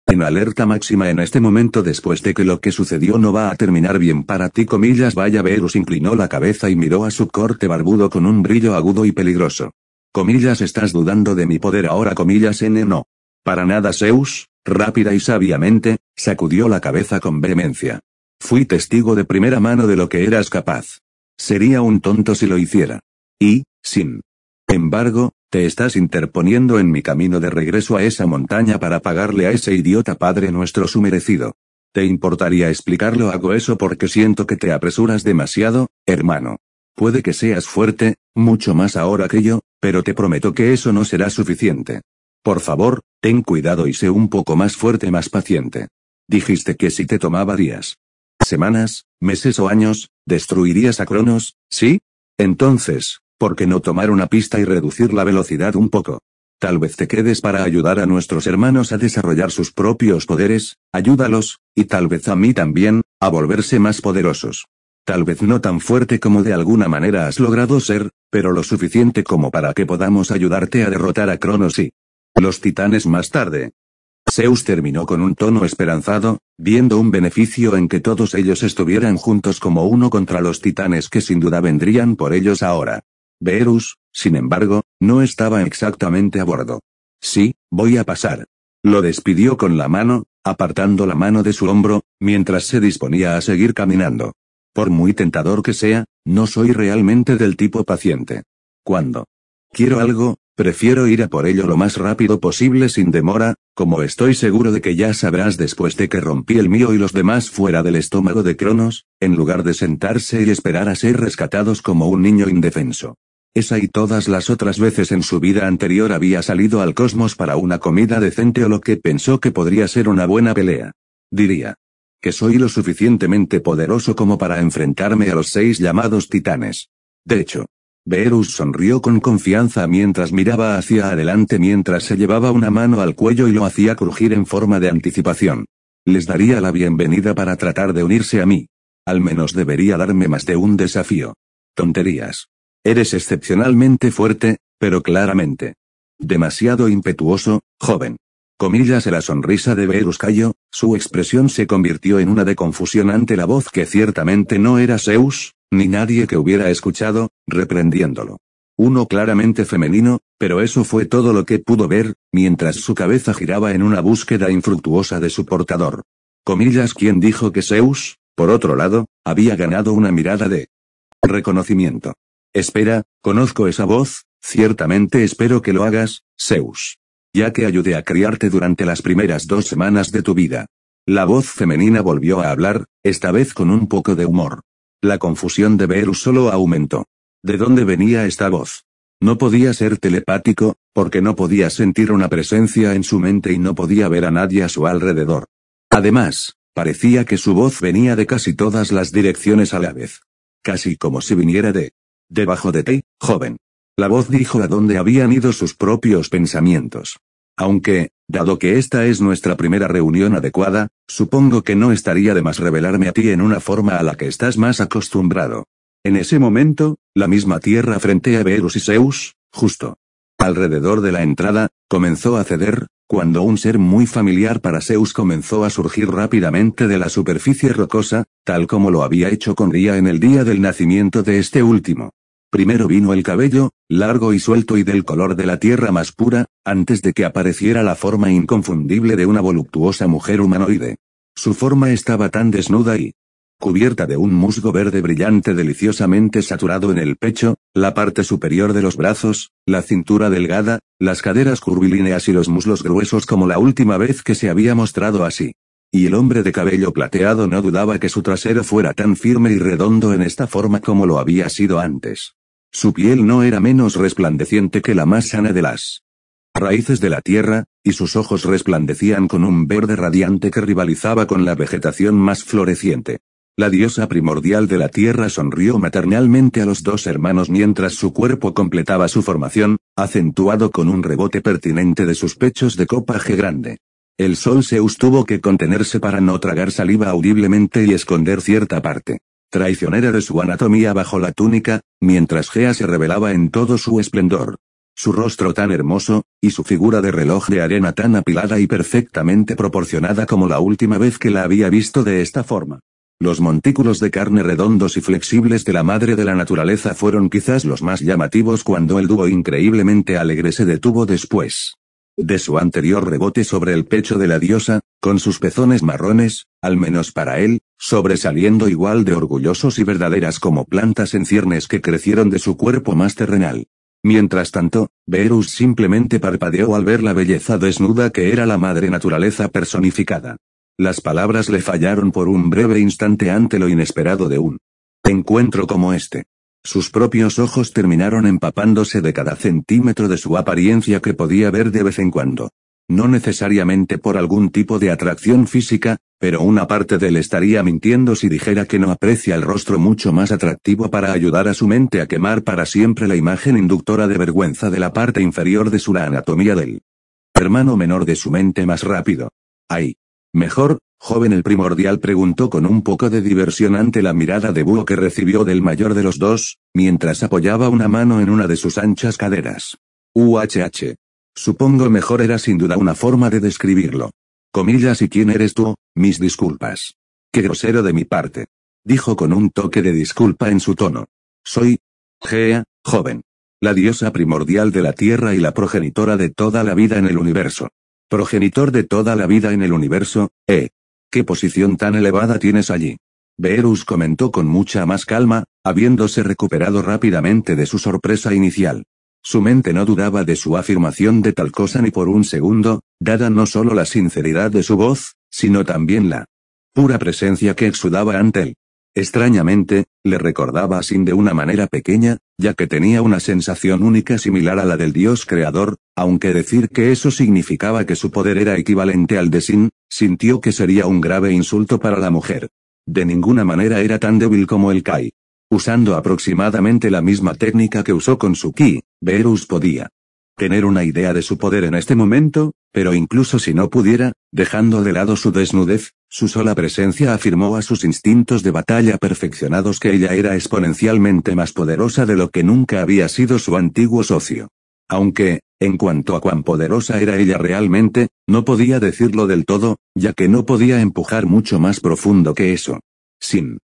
En alerta máxima en este momento después de que lo que sucedió no va a terminar bien para ti comillas vaya Verus inclinó la cabeza y miró a su corte barbudo con un brillo agudo y peligroso. Comillas estás dudando de mi poder ahora comillas n no. Para nada Zeus, rápida y sabiamente, sacudió la cabeza con vehemencia. Fui testigo de primera mano de lo que eras capaz. Sería un tonto si lo hiciera. Y, sin embargo, te estás interponiendo en mi camino de regreso a esa montaña para pagarle a ese idiota padre nuestro su merecido. ¿Te importaría explicarlo? Hago eso porque siento que te apresuras demasiado, hermano. Puede que seas fuerte, mucho más ahora que yo, pero te prometo que eso no será suficiente. Por favor, ten cuidado y sé un poco más fuerte, más paciente. Dijiste que si te tomaba días semanas, meses o años, destruirías a Cronos, ¿sí? Entonces, ¿por qué no tomar una pista y reducir la velocidad un poco? Tal vez te quedes para ayudar a nuestros hermanos a desarrollar sus propios poderes, ayúdalos, y tal vez a mí también, a volverse más poderosos. Tal vez no tan fuerte como de alguna manera has logrado ser, pero lo suficiente como para que podamos ayudarte a derrotar a Cronos y los titanes más tarde. Zeus terminó con un tono esperanzado, viendo un beneficio en que todos ellos estuvieran juntos como uno contra los titanes que sin duda vendrían por ellos ahora. Verus, sin embargo, no estaba exactamente a bordo. Sí, voy a pasar. Lo despidió con la mano, apartando la mano de su hombro, mientras se disponía a seguir caminando. Por muy tentador que sea, no soy realmente del tipo paciente. «¿Cuándo? quiero algo, Prefiero ir a por ello lo más rápido posible sin demora, como estoy seguro de que ya sabrás después de que rompí el mío y los demás fuera del estómago de Cronos, en lugar de sentarse y esperar a ser rescatados como un niño indefenso. Esa y todas las otras veces en su vida anterior había salido al cosmos para una comida decente o lo que pensó que podría ser una buena pelea. Diría. Que soy lo suficientemente poderoso como para enfrentarme a los seis llamados titanes. De hecho, Verus sonrió con confianza mientras miraba hacia adelante mientras se llevaba una mano al cuello y lo hacía crujir en forma de anticipación. Les daría la bienvenida para tratar de unirse a mí. Al menos debería darme más de un desafío. Tonterías. Eres excepcionalmente fuerte, pero claramente. Demasiado impetuoso, joven. Comillas la sonrisa de veruscayo, su expresión se convirtió en una de confusión ante la voz que ciertamente no era Zeus, ni nadie que hubiera escuchado, reprendiéndolo. Uno claramente femenino, pero eso fue todo lo que pudo ver, mientras su cabeza giraba en una búsqueda infructuosa de su portador. Comillas quien dijo que Zeus, por otro lado, había ganado una mirada de reconocimiento. Espera, conozco esa voz, ciertamente espero que lo hagas, Zeus ya que ayudé a criarte durante las primeras dos semanas de tu vida. La voz femenina volvió a hablar, esta vez con un poco de humor. La confusión de Beru solo aumentó. ¿De dónde venía esta voz? No podía ser telepático, porque no podía sentir una presencia en su mente y no podía ver a nadie a su alrededor. Además, parecía que su voz venía de casi todas las direcciones a la vez. Casi como si viniera de... debajo de ti, joven. La voz dijo a dónde habían ido sus propios pensamientos. Aunque, dado que esta es nuestra primera reunión adecuada, supongo que no estaría de más revelarme a ti en una forma a la que estás más acostumbrado. En ese momento, la misma tierra frente a Verus y Zeus, justo alrededor de la entrada, comenzó a ceder, cuando un ser muy familiar para Zeus comenzó a surgir rápidamente de la superficie rocosa, tal como lo había hecho con Ría en el día del nacimiento de este último. Primero vino el cabello, largo y suelto y del color de la tierra más pura, antes de que apareciera la forma inconfundible de una voluptuosa mujer humanoide. Su forma estaba tan desnuda y cubierta de un musgo verde brillante deliciosamente saturado en el pecho, la parte superior de los brazos, la cintura delgada, las caderas curvilíneas y los muslos gruesos como la última vez que se había mostrado así. Y el hombre de cabello plateado no dudaba que su trasero fuera tan firme y redondo en esta forma como lo había sido antes. Su piel no era menos resplandeciente que la más sana de las raíces de la tierra, y sus ojos resplandecían con un verde radiante que rivalizaba con la vegetación más floreciente. La diosa primordial de la tierra sonrió maternalmente a los dos hermanos mientras su cuerpo completaba su formación, acentuado con un rebote pertinente de sus pechos de copaje grande. El sol Zeus tuvo que contenerse para no tragar saliva audiblemente y esconder cierta parte traicionera de su anatomía bajo la túnica, mientras Gea se revelaba en todo su esplendor. Su rostro tan hermoso, y su figura de reloj de arena tan apilada y perfectamente proporcionada como la última vez que la había visto de esta forma. Los montículos de carne redondos y flexibles de la madre de la naturaleza fueron quizás los más llamativos cuando el dúo increíblemente alegre se detuvo después de su anterior rebote sobre el pecho de la diosa, con sus pezones marrones, al menos para él, sobresaliendo igual de orgullosos y verdaderas como plantas en ciernes que crecieron de su cuerpo más terrenal. Mientras tanto, Verus simplemente parpadeó al ver la belleza desnuda que era la madre naturaleza personificada. Las palabras le fallaron por un breve instante ante lo inesperado de un encuentro como este. Sus propios ojos terminaron empapándose de cada centímetro de su apariencia que podía ver de vez en cuando. No necesariamente por algún tipo de atracción física, pero una parte de él estaría mintiendo si dijera que no aprecia el rostro mucho más atractivo para ayudar a su mente a quemar para siempre la imagen inductora de vergüenza de la parte inferior de su la anatomía del hermano menor de su mente más rápido. Ay. Mejor, joven el primordial preguntó con un poco de diversión ante la mirada de búho que recibió del mayor de los dos, mientras apoyaba una mano en una de sus anchas caderas. UHH. Supongo mejor era sin duda una forma de describirlo. Comillas y quién eres tú, mis disculpas. Qué grosero de mi parte. Dijo con un toque de disculpa en su tono. Soy. Gea, joven. La diosa primordial de la Tierra y la progenitora de toda la vida en el universo. Progenitor de toda la vida en el universo, eh. ¿Qué posición tan elevada tienes allí? Beerus comentó con mucha más calma, habiéndose recuperado rápidamente de su sorpresa inicial. Su mente no dudaba de su afirmación de tal cosa ni por un segundo, dada no solo la sinceridad de su voz, sino también la pura presencia que exudaba ante él. Extrañamente, le recordaba sin de una manera pequeña, ya que tenía una sensación única similar a la del Dios creador, aunque decir que eso significaba que su poder era equivalente al de Sin, sintió que sería un grave insulto para la mujer. De ninguna manera era tan débil como el Kai. Usando aproximadamente la misma técnica que usó con su ki, Verus podía tener una idea de su poder en este momento, pero incluso si no pudiera, dejando de lado su desnudez, su sola presencia afirmó a sus instintos de batalla perfeccionados que ella era exponencialmente más poderosa de lo que nunca había sido su antiguo socio. Aunque, en cuanto a cuán poderosa era ella realmente, no podía decirlo del todo, ya que no podía empujar mucho más profundo que eso. Sin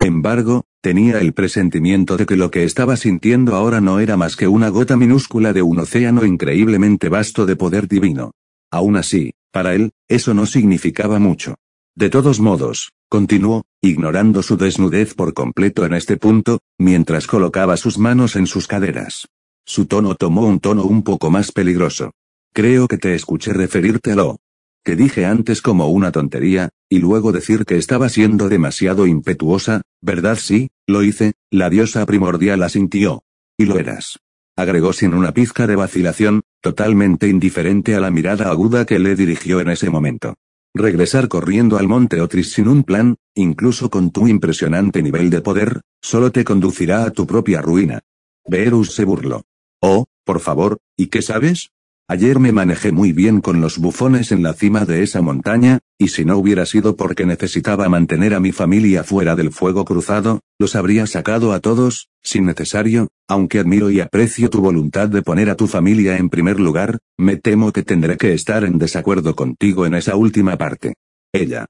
embargo, tenía el presentimiento de que lo que estaba sintiendo ahora no era más que una gota minúscula de un océano increíblemente vasto de poder divino. Aún así, para él, eso no significaba mucho. De todos modos, continuó, ignorando su desnudez por completo en este punto, mientras colocaba sus manos en sus caderas. Su tono tomó un tono un poco más peligroso. Creo que te escuché referirte a lo dije antes como una tontería, y luego decir que estaba siendo demasiado impetuosa, ¿verdad? Sí, lo hice, la diosa primordial asintió. Y lo eras. Agregó sin una pizca de vacilación, totalmente indiferente a la mirada aguda que le dirigió en ese momento. Regresar corriendo al monte Otris sin un plan, incluso con tu impresionante nivel de poder, solo te conducirá a tu propia ruina. Verus se burló. Oh, por favor, ¿y qué sabes? Ayer me manejé muy bien con los bufones en la cima de esa montaña, y si no hubiera sido porque necesitaba mantener a mi familia fuera del fuego cruzado, los habría sacado a todos, sin necesario, aunque admiro y aprecio tu voluntad de poner a tu familia en primer lugar, me temo que tendré que estar en desacuerdo contigo en esa última parte. Ella.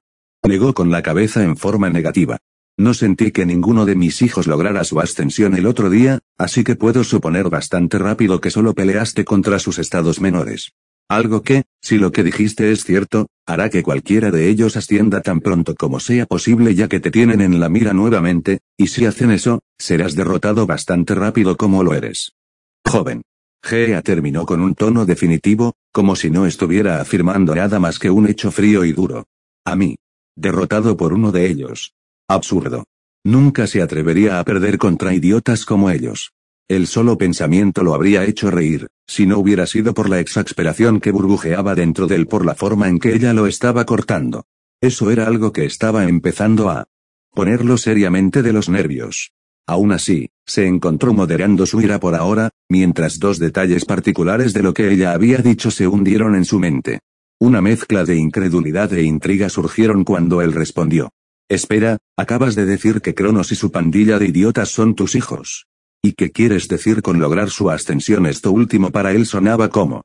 Negó con la cabeza en forma negativa. No sentí que ninguno de mis hijos lograra su ascensión el otro día, así que puedo suponer bastante rápido que solo peleaste contra sus estados menores. Algo que, si lo que dijiste es cierto, hará que cualquiera de ellos ascienda tan pronto como sea posible ya que te tienen en la mira nuevamente, y si hacen eso, serás derrotado bastante rápido como lo eres. Joven. Gea terminó con un tono definitivo, como si no estuviera afirmando nada más que un hecho frío y duro. A mí. Derrotado por uno de ellos. Absurdo. Nunca se atrevería a perder contra idiotas como ellos. El solo pensamiento lo habría hecho reír, si no hubiera sido por la exasperación que burbujeaba dentro de él por la forma en que ella lo estaba cortando. Eso era algo que estaba empezando a ponerlo seriamente de los nervios. Aún así, se encontró moderando su ira por ahora, mientras dos detalles particulares de lo que ella había dicho se hundieron en su mente. Una mezcla de incredulidad e intriga surgieron cuando él respondió. Espera, acabas de decir que Cronos y su pandilla de idiotas son tus hijos. ¿Y qué quieres decir con lograr su ascensión? Esto último para él sonaba como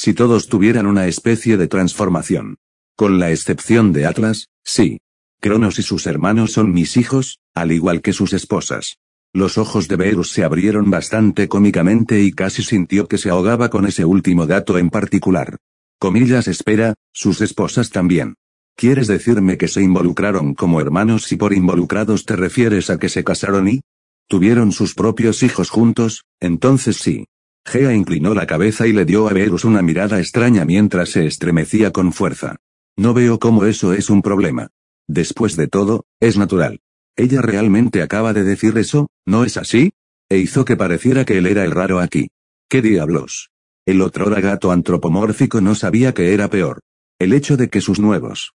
si todos tuvieran una especie de transformación. Con la excepción de Atlas, sí. Cronos y sus hermanos son mis hijos, al igual que sus esposas. Los ojos de Beerus se abrieron bastante cómicamente y casi sintió que se ahogaba con ese último dato en particular. Comillas espera, sus esposas también. ¿Quieres decirme que se involucraron como hermanos y por involucrados te refieres a que se casaron y tuvieron sus propios hijos juntos? Entonces sí. Gea inclinó la cabeza y le dio a Verus una mirada extraña mientras se estremecía con fuerza. No veo cómo eso es un problema. Después de todo, es natural. ¿Ella realmente acaba de decir eso, no es así? E hizo que pareciera que él era el raro aquí. ¿Qué diablos? El otro gato antropomórfico no sabía que era peor. El hecho de que sus nuevos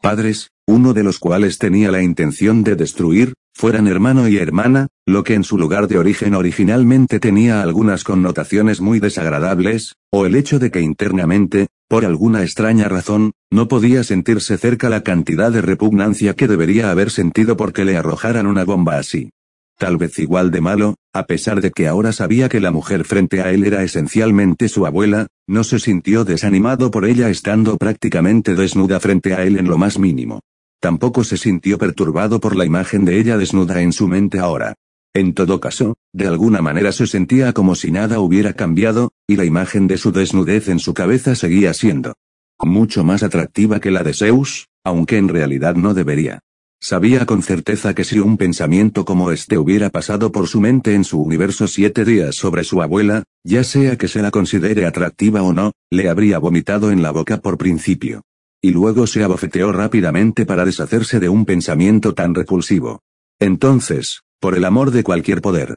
padres, uno de los cuales tenía la intención de destruir, fueran hermano y hermana, lo que en su lugar de origen originalmente tenía algunas connotaciones muy desagradables, o el hecho de que internamente, por alguna extraña razón, no podía sentirse cerca la cantidad de repugnancia que debería haber sentido porque le arrojaran una bomba así. Tal vez igual de malo, a pesar de que ahora sabía que la mujer frente a él era esencialmente su abuela, no se sintió desanimado por ella estando prácticamente desnuda frente a él en lo más mínimo. Tampoco se sintió perturbado por la imagen de ella desnuda en su mente ahora. En todo caso, de alguna manera se sentía como si nada hubiera cambiado, y la imagen de su desnudez en su cabeza seguía siendo mucho más atractiva que la de Zeus, aunque en realidad no debería. Sabía con certeza que si un pensamiento como este hubiera pasado por su mente en su universo siete días sobre su abuela, ya sea que se la considere atractiva o no, le habría vomitado en la boca por principio. Y luego se abofeteó rápidamente para deshacerse de un pensamiento tan repulsivo. Entonces, por el amor de cualquier poder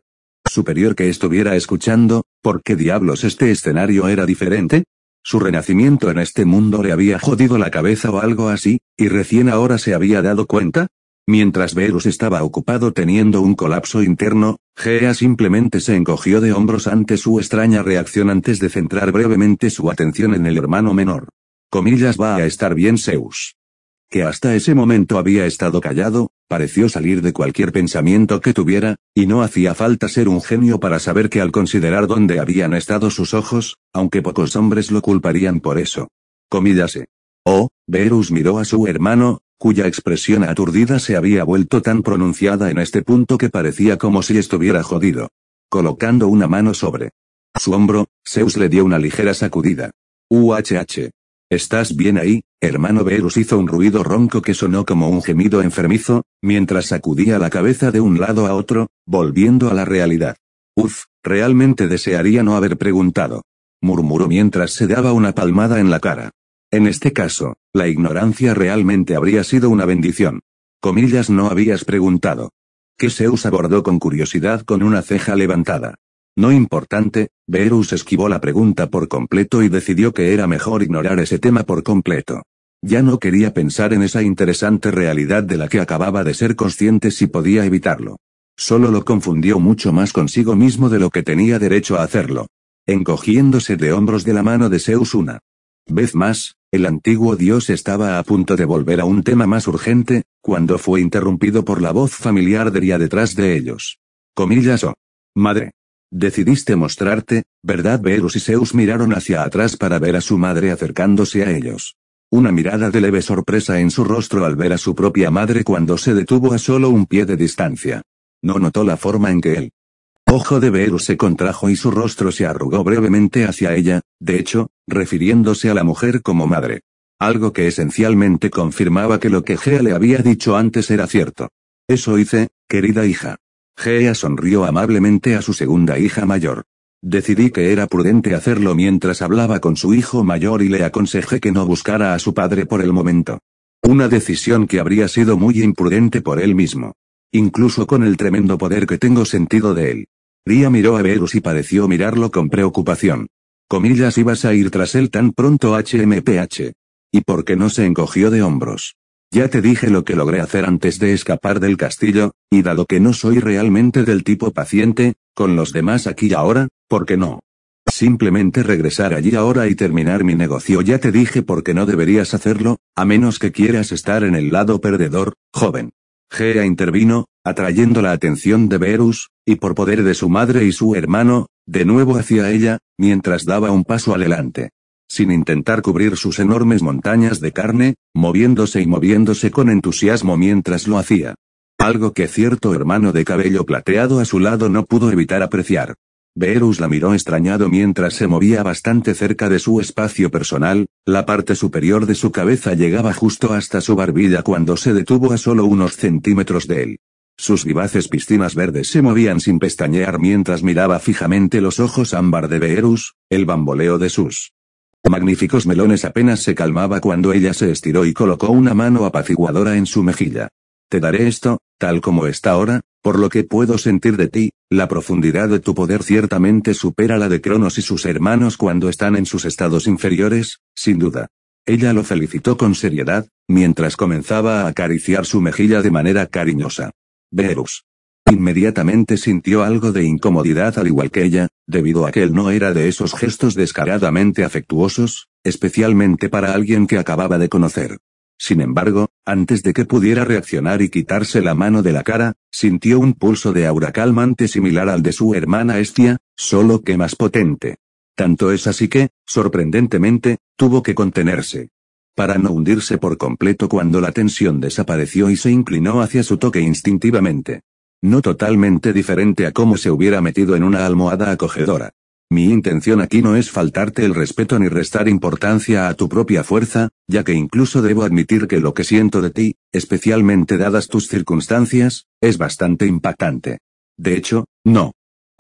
superior que estuviera escuchando, ¿por qué diablos este escenario era diferente? Su renacimiento en este mundo le había jodido la cabeza o algo así, y recién ahora se había dado cuenta. Mientras Verus estaba ocupado teniendo un colapso interno, Gea simplemente se encogió de hombros ante su extraña reacción antes de centrar brevemente su atención en el hermano menor. Comillas va a estar bien Zeus que hasta ese momento había estado callado, pareció salir de cualquier pensamiento que tuviera, y no hacía falta ser un genio para saber que al considerar dónde habían estado sus ojos, aunque pocos hombres lo culparían por eso. Comídase. Oh, Verus miró a su hermano, cuya expresión aturdida se había vuelto tan pronunciada en este punto que parecía como si estuviera jodido. Colocando una mano sobre su hombro, Zeus le dio una ligera sacudida. UHH. ¿Estás bien ahí? Hermano Verus hizo un ruido ronco que sonó como un gemido enfermizo, mientras sacudía la cabeza de un lado a otro, volviendo a la realidad. Uf, realmente desearía no haber preguntado. Murmuró mientras se daba una palmada en la cara. En este caso, la ignorancia realmente habría sido una bendición. Comillas no habías preguntado. Que Zeus abordó con curiosidad con una ceja levantada. No importante, Verus esquivó la pregunta por completo y decidió que era mejor ignorar ese tema por completo. Ya no quería pensar en esa interesante realidad de la que acababa de ser consciente si podía evitarlo. Solo lo confundió mucho más consigo mismo de lo que tenía derecho a hacerlo. Encogiéndose de hombros de la mano de Zeus una vez más, el antiguo dios estaba a punto de volver a un tema más urgente, cuando fue interrumpido por la voz familiar de Ria detrás de ellos. Comillas o. Oh, madre. Decidiste mostrarte, ¿verdad? Verus y Zeus miraron hacia atrás para ver a su madre acercándose a ellos. Una mirada de leve sorpresa en su rostro al ver a su propia madre cuando se detuvo a solo un pie de distancia. No notó la forma en que él. Ojo de Verus se contrajo y su rostro se arrugó brevemente hacia ella, de hecho, refiriéndose a la mujer como madre. Algo que esencialmente confirmaba que lo que Gea le había dicho antes era cierto. Eso hice, querida hija. Gea sonrió amablemente a su segunda hija mayor. Decidí que era prudente hacerlo mientras hablaba con su hijo mayor y le aconsejé que no buscara a su padre por el momento. Una decisión que habría sido muy imprudente por él mismo. Incluso con el tremendo poder que tengo sentido de él. Ria miró a Verus y pareció mirarlo con preocupación. Comillas ibas a ir tras él tan pronto HMPH. ¿Y por qué no se encogió de hombros? Ya te dije lo que logré hacer antes de escapar del castillo, y dado que no soy realmente del tipo paciente, con los demás aquí y ahora, ¿por qué no. Simplemente regresar allí ahora y terminar mi negocio. Ya te dije porque no deberías hacerlo, a menos que quieras estar en el lado perdedor, joven. Gea intervino, atrayendo la atención de Verus, y por poder de su madre y su hermano, de nuevo hacia ella, mientras daba un paso adelante. Sin intentar cubrir sus enormes montañas de carne, moviéndose y moviéndose con entusiasmo mientras lo hacía. Algo que cierto hermano de cabello plateado a su lado no pudo evitar apreciar. Beerus la miró extrañado mientras se movía bastante cerca de su espacio personal, la parte superior de su cabeza llegaba justo hasta su barbilla cuando se detuvo a solo unos centímetros de él. Sus vivaces piscinas verdes se movían sin pestañear mientras miraba fijamente los ojos ámbar de Beerus, el bamboleo de sus magníficos melones apenas se calmaba cuando ella se estiró y colocó una mano apaciguadora en su mejilla. Te daré esto, tal como está ahora, por lo que puedo sentir de ti, la profundidad de tu poder ciertamente supera la de Cronos y sus hermanos cuando están en sus estados inferiores, sin duda. Ella lo felicitó con seriedad, mientras comenzaba a acariciar su mejilla de manera cariñosa. Verus. Inmediatamente sintió algo de incomodidad al igual que ella, debido a que él no era de esos gestos descaradamente afectuosos, especialmente para alguien que acababa de conocer. Sin embargo, antes de que pudiera reaccionar y quitarse la mano de la cara, sintió un pulso de aura calmante similar al de su hermana Estia, solo que más potente. Tanto es así que, sorprendentemente, tuvo que contenerse. Para no hundirse por completo cuando la tensión desapareció y se inclinó hacia su toque instintivamente. No totalmente diferente a cómo se hubiera metido en una almohada acogedora. Mi intención aquí no es faltarte el respeto ni restar importancia a tu propia fuerza, ya que incluso debo admitir que lo que siento de ti, especialmente dadas tus circunstancias, es bastante impactante. De hecho, no.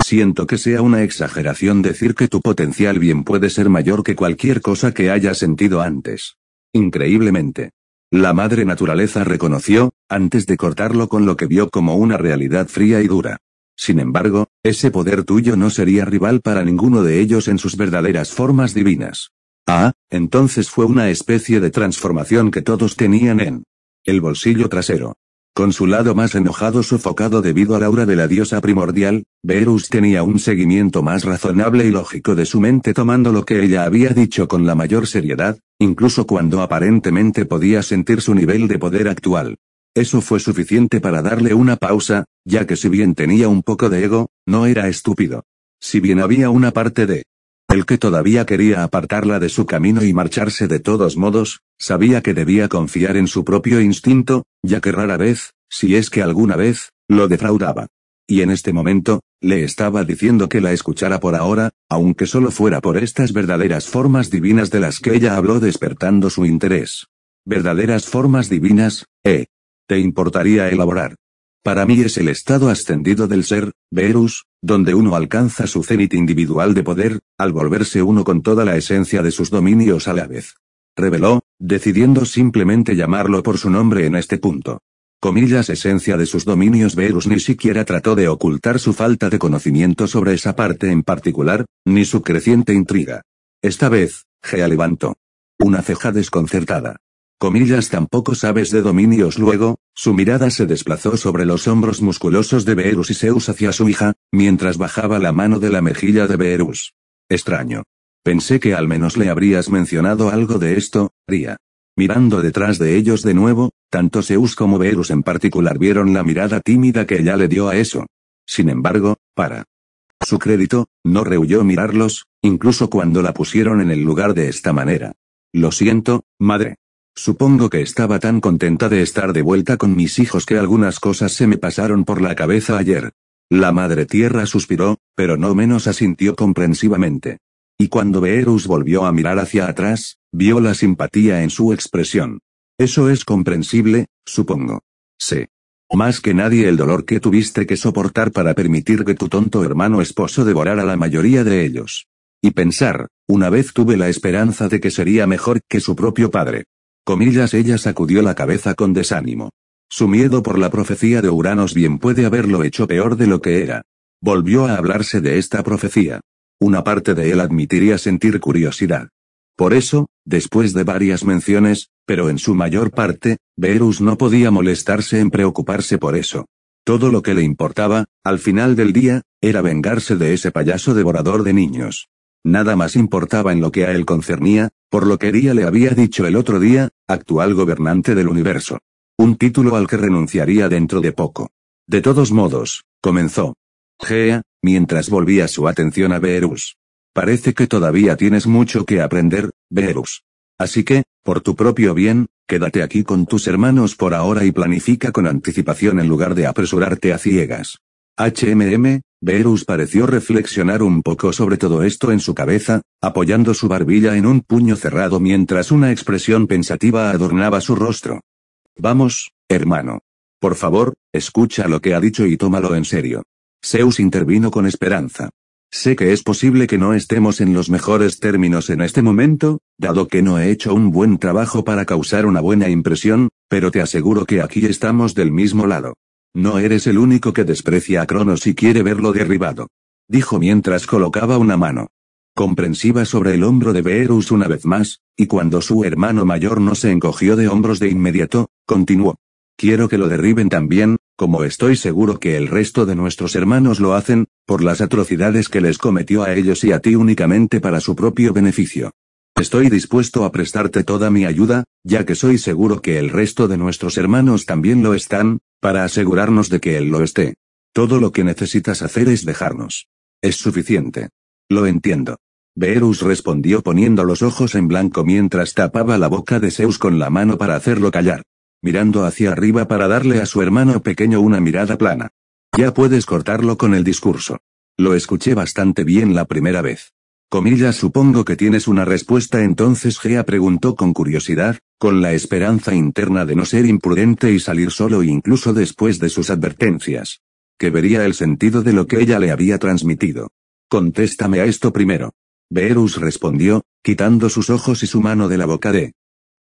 Siento que sea una exageración decir que tu potencial bien puede ser mayor que cualquier cosa que haya sentido antes. Increíblemente. La madre naturaleza reconoció, antes de cortarlo con lo que vio como una realidad fría y dura. Sin embargo, ese poder tuyo no sería rival para ninguno de ellos en sus verdaderas formas divinas. Ah, entonces fue una especie de transformación que todos tenían en el bolsillo trasero. Con su lado más enojado sofocado debido a la aura de la diosa primordial, Verus tenía un seguimiento más razonable y lógico de su mente tomando lo que ella había dicho con la mayor seriedad, incluso cuando aparentemente podía sentir su nivel de poder actual. Eso fue suficiente para darle una pausa, ya que si bien tenía un poco de ego, no era estúpido. Si bien había una parte de el que todavía quería apartarla de su camino y marcharse de todos modos, sabía que debía confiar en su propio instinto, ya que rara vez, si es que alguna vez, lo defraudaba. Y en este momento, le estaba diciendo que la escuchara por ahora, aunque solo fuera por estas verdaderas formas divinas de las que ella habló despertando su interés. Verdaderas formas divinas, ¿eh? ¿Te importaría elaborar? Para mí es el estado ascendido del ser, Verus, donde uno alcanza su cenit individual de poder, al volverse uno con toda la esencia de sus dominios a la vez. Reveló, decidiendo simplemente llamarlo por su nombre en este punto. Comillas esencia de sus dominios Verus ni siquiera trató de ocultar su falta de conocimiento sobre esa parte en particular, ni su creciente intriga. Esta vez, Gea levantó una ceja desconcertada comillas tampoco sabes de dominios luego, su mirada se desplazó sobre los hombros musculosos de Beerus y Zeus hacia su hija, mientras bajaba la mano de la mejilla de Beerus. Extraño. Pensé que al menos le habrías mencionado algo de esto, Ria. Mirando detrás de ellos de nuevo, tanto Zeus como Beerus en particular vieron la mirada tímida que ella le dio a eso. Sin embargo, para su crédito, no rehuyó mirarlos, incluso cuando la pusieron en el lugar de esta manera. Lo siento, madre. Supongo que estaba tan contenta de estar de vuelta con mis hijos que algunas cosas se me pasaron por la cabeza ayer. La madre tierra suspiró, pero no menos asintió comprensivamente. Y cuando Beerus volvió a mirar hacia atrás, vio la simpatía en su expresión. Eso es comprensible, supongo. Sí. Más que nadie el dolor que tuviste que soportar para permitir que tu tonto hermano esposo devorara la mayoría de ellos. Y pensar, una vez tuve la esperanza de que sería mejor que su propio padre. Comillas ella sacudió la cabeza con desánimo. Su miedo por la profecía de Uranos bien puede haberlo hecho peor de lo que era. Volvió a hablarse de esta profecía. Una parte de él admitiría sentir curiosidad. Por eso, después de varias menciones, pero en su mayor parte, Verus no podía molestarse en preocuparse por eso. Todo lo que le importaba, al final del día, era vengarse de ese payaso devorador de niños. Nada más importaba en lo que a él concernía, por lo que Ria le había dicho el otro día, actual gobernante del universo. Un título al que renunciaría dentro de poco. De todos modos, comenzó. Gea, mientras volvía su atención a Verus. Parece que todavía tienes mucho que aprender, Verus. Así que, por tu propio bien, quédate aquí con tus hermanos por ahora y planifica con anticipación en lugar de apresurarte a ciegas. HMM, Verus pareció reflexionar un poco sobre todo esto en su cabeza, apoyando su barbilla en un puño cerrado mientras una expresión pensativa adornaba su rostro. Vamos, hermano. Por favor, escucha lo que ha dicho y tómalo en serio. Zeus intervino con esperanza. Sé que es posible que no estemos en los mejores términos en este momento, dado que no he hecho un buen trabajo para causar una buena impresión, pero te aseguro que aquí estamos del mismo lado. No eres el único que desprecia a Cronos y quiere verlo derribado. Dijo mientras colocaba una mano comprensiva sobre el hombro de Beerus una vez más, y cuando su hermano mayor no se encogió de hombros de inmediato, continuó. Quiero que lo derriben también, como estoy seguro que el resto de nuestros hermanos lo hacen, por las atrocidades que les cometió a ellos y a ti únicamente para su propio beneficio. Estoy dispuesto a prestarte toda mi ayuda, ya que soy seguro que el resto de nuestros hermanos también lo están, para asegurarnos de que él lo esté. Todo lo que necesitas hacer es dejarnos. Es suficiente. Lo entiendo. Beerus respondió poniendo los ojos en blanco mientras tapaba la boca de Zeus con la mano para hacerlo callar. Mirando hacia arriba para darle a su hermano pequeño una mirada plana. Ya puedes cortarlo con el discurso. Lo escuché bastante bien la primera vez. Comillas supongo que tienes una respuesta entonces Gea preguntó con curiosidad, con la esperanza interna de no ser imprudente y salir solo incluso después de sus advertencias. Que vería el sentido de lo que ella le había transmitido. Contéstame a esto primero. Verus respondió, quitando sus ojos y su mano de la boca de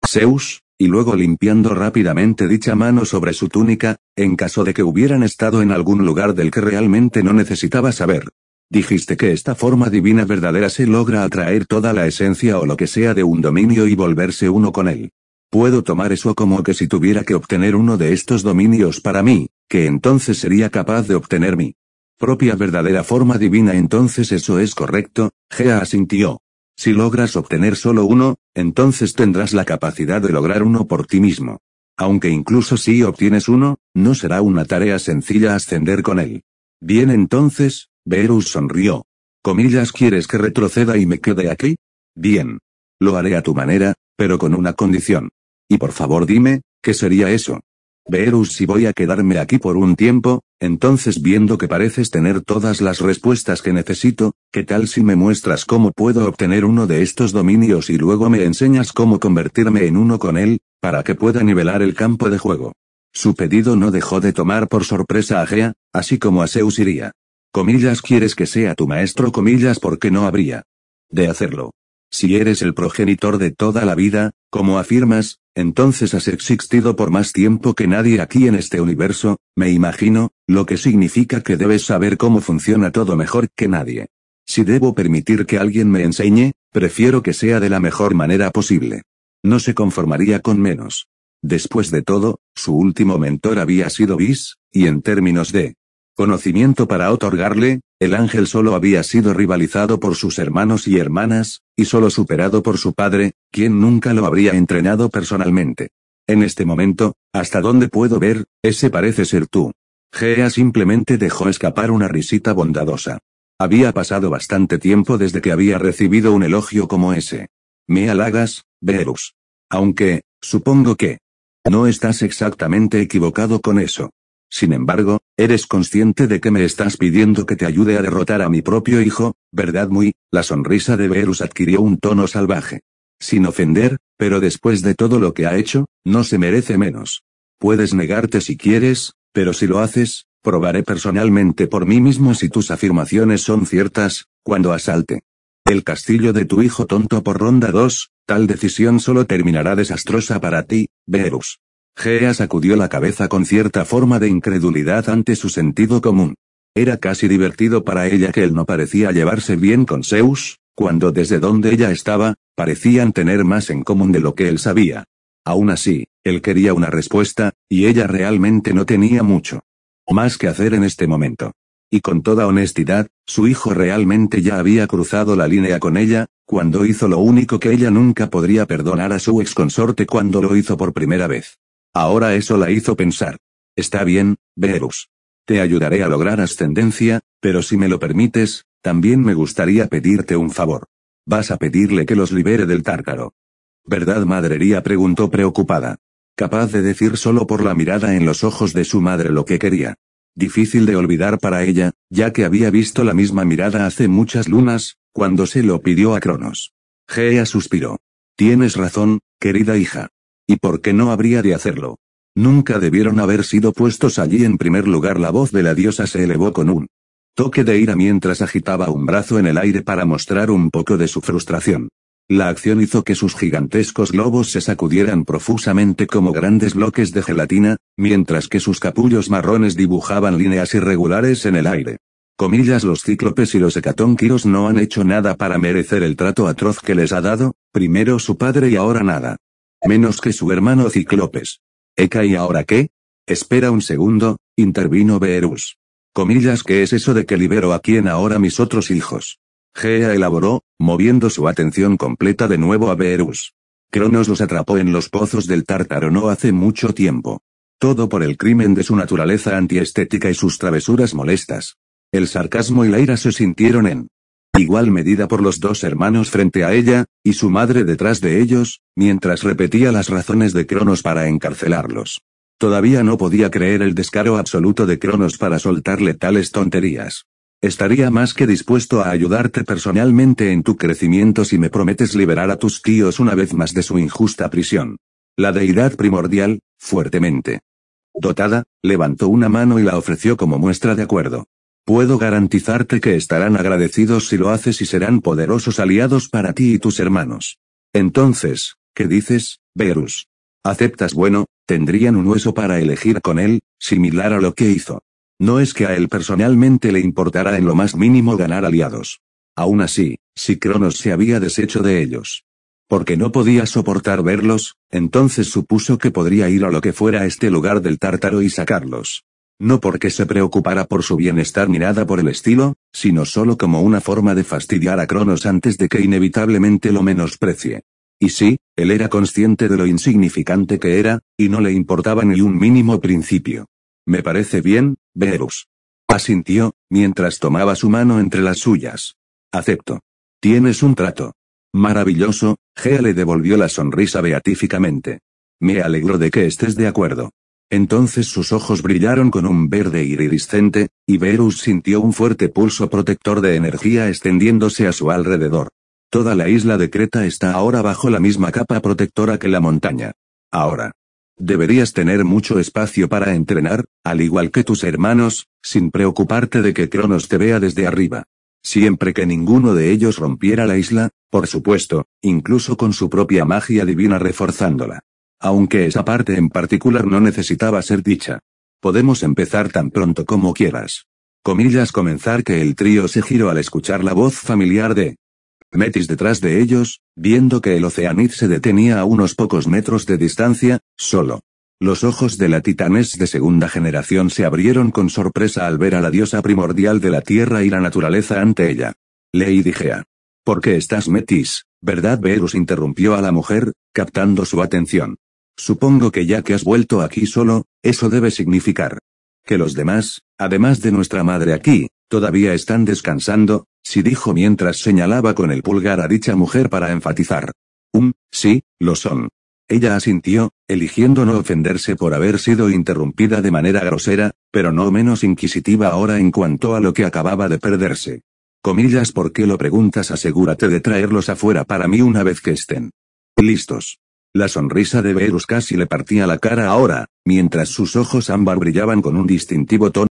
Zeus, y luego limpiando rápidamente dicha mano sobre su túnica, en caso de que hubieran estado en algún lugar del que realmente no necesitaba saber. Dijiste que esta forma divina verdadera se logra atraer toda la esencia o lo que sea de un dominio y volverse uno con él. Puedo tomar eso como que si tuviera que obtener uno de estos dominios para mí, que entonces sería capaz de obtener mi propia verdadera forma divina. Entonces eso es correcto, Gea asintió. Si logras obtener solo uno, entonces tendrás la capacidad de lograr uno por ti mismo. Aunque incluso si obtienes uno, no será una tarea sencilla ascender con él. Bien entonces, Verus sonrió. Comillas, ¿quieres que retroceda y me quede aquí? Bien. Lo haré a tu manera, pero con una condición. Y por favor dime, ¿qué sería eso? Verus, si voy a quedarme aquí por un tiempo, entonces viendo que pareces tener todas las respuestas que necesito, ¿qué tal si me muestras cómo puedo obtener uno de estos dominios y luego me enseñas cómo convertirme en uno con él, para que pueda nivelar el campo de juego? Su pedido no dejó de tomar por sorpresa a Gea, así como a Zeus iría. Comillas quieres que sea tu maestro, comillas porque no habría de hacerlo. Si eres el progenitor de toda la vida, como afirmas, entonces has existido por más tiempo que nadie aquí en este universo, me imagino, lo que significa que debes saber cómo funciona todo mejor que nadie. Si debo permitir que alguien me enseñe, prefiero que sea de la mejor manera posible. No se conformaría con menos. Después de todo, su último mentor había sido Bis, y en términos de conocimiento para otorgarle, el ángel solo había sido rivalizado por sus hermanos y hermanas, y solo superado por su padre, quien nunca lo habría entrenado personalmente. En este momento, hasta donde puedo ver, ese parece ser tú. Gea simplemente dejó escapar una risita bondadosa. Había pasado bastante tiempo desde que había recibido un elogio como ese. Me halagas, Verus. Aunque, supongo que. No estás exactamente equivocado con eso. Sin embargo, eres consciente de que me estás pidiendo que te ayude a derrotar a mi propio hijo, ¿verdad? Muy, la sonrisa de Verus adquirió un tono salvaje. Sin ofender, pero después de todo lo que ha hecho, no se merece menos. Puedes negarte si quieres, pero si lo haces, probaré personalmente por mí mismo si tus afirmaciones son ciertas, cuando asalte. El castillo de tu hijo tonto por ronda 2, tal decisión solo terminará desastrosa para ti, Verus. Gea sacudió la cabeza con cierta forma de incredulidad ante su sentido común. Era casi divertido para ella que él no parecía llevarse bien con Zeus, cuando desde donde ella estaba, parecían tener más en común de lo que él sabía. Aún así, él quería una respuesta, y ella realmente no tenía mucho más que hacer en este momento. Y con toda honestidad, su hijo realmente ya había cruzado la línea con ella, cuando hizo lo único que ella nunca podría perdonar a su exconsorte cuando lo hizo por primera vez. Ahora eso la hizo pensar. Está bien, Verus. Te ayudaré a lograr ascendencia, pero si me lo permites, también me gustaría pedirte un favor. Vas a pedirle que los libere del tártaro. ¿Verdad, madrería? preguntó preocupada. Capaz de decir solo por la mirada en los ojos de su madre lo que quería. Difícil de olvidar para ella, ya que había visto la misma mirada hace muchas lunas, cuando se lo pidió a Cronos. Gea suspiró. Tienes razón, querida hija. ¿Y por qué no habría de hacerlo? Nunca debieron haber sido puestos allí en primer lugar. La voz de la diosa se elevó con un toque de ira mientras agitaba un brazo en el aire para mostrar un poco de su frustración. La acción hizo que sus gigantescos globos se sacudieran profusamente como grandes bloques de gelatina, mientras que sus capullos marrones dibujaban líneas irregulares en el aire. Comillas los cíclopes y los hecatónquiros no han hecho nada para merecer el trato atroz que les ha dado, primero su padre y ahora nada menos que su hermano Ciclopes. ¿Eka y ahora qué? Espera un segundo, intervino Beerus. Comillas, ¿qué es eso de que libero a quien ahora mis otros hijos? Gea elaboró, moviendo su atención completa de nuevo a Beerus. Cronos los atrapó en los pozos del Tártaro no hace mucho tiempo. Todo por el crimen de su naturaleza antiestética y sus travesuras molestas. El sarcasmo y la ira se sintieron en igual medida por los dos hermanos frente a ella, y su madre detrás de ellos, mientras repetía las razones de Cronos para encarcelarlos. Todavía no podía creer el descaro absoluto de Cronos para soltarle tales tonterías. Estaría más que dispuesto a ayudarte personalmente en tu crecimiento si me prometes liberar a tus tíos una vez más de su injusta prisión. La deidad primordial, fuertemente. Dotada, levantó una mano y la ofreció como muestra de acuerdo. Puedo garantizarte que estarán agradecidos si lo haces y serán poderosos aliados para ti y tus hermanos. Entonces, ¿qué dices, Verus? ¿Aceptas bueno? Tendrían un hueso para elegir con él, similar a lo que hizo. No es que a él personalmente le importara en lo más mínimo ganar aliados. Aún así, si Cronos se había deshecho de ellos. Porque no podía soportar verlos, entonces supuso que podría ir a lo que fuera este lugar del tártaro y sacarlos. No porque se preocupara por su bienestar ni nada por el estilo, sino solo como una forma de fastidiar a Cronos antes de que inevitablemente lo menosprecie. Y sí, él era consciente de lo insignificante que era, y no le importaba ni un mínimo principio. Me parece bien, Verus. Asintió, mientras tomaba su mano entre las suyas. Acepto. Tienes un trato. Maravilloso, Gea le devolvió la sonrisa beatíficamente. Me alegro de que estés de acuerdo. Entonces sus ojos brillaron con un verde iridiscente, y Verus sintió un fuerte pulso protector de energía extendiéndose a su alrededor. Toda la isla de Creta está ahora bajo la misma capa protectora que la montaña. Ahora. Deberías tener mucho espacio para entrenar, al igual que tus hermanos, sin preocuparte de que Cronos te vea desde arriba. Siempre que ninguno de ellos rompiera la isla, por supuesto, incluso con su propia magia divina reforzándola aunque esa parte en particular no necesitaba ser dicha. Podemos empezar tan pronto como quieras. Comillas comenzar que el trío se giró al escuchar la voz familiar de Metis detrás de ellos, viendo que el Oceanid se detenía a unos pocos metros de distancia, solo. Los ojos de la titanés de segunda generación se abrieron con sorpresa al ver a la diosa primordial de la Tierra y la naturaleza ante ella. dije a. ¿Por qué estás Metis? ¿Verdad? Verus interrumpió a la mujer, captando su atención. Supongo que ya que has vuelto aquí solo, eso debe significar que los demás, además de nuestra madre aquí, todavía están descansando, si dijo mientras señalaba con el pulgar a dicha mujer para enfatizar. Um, sí, lo son. Ella asintió, eligiendo no ofenderse por haber sido interrumpida de manera grosera, pero no menos inquisitiva ahora en cuanto a lo que acababa de perderse. Comillas, ¿por qué lo preguntas? Asegúrate de traerlos afuera para mí una vez que estén listos. La sonrisa de Verus casi le partía la cara ahora, mientras sus ojos ámbar brillaban con un distintivo tono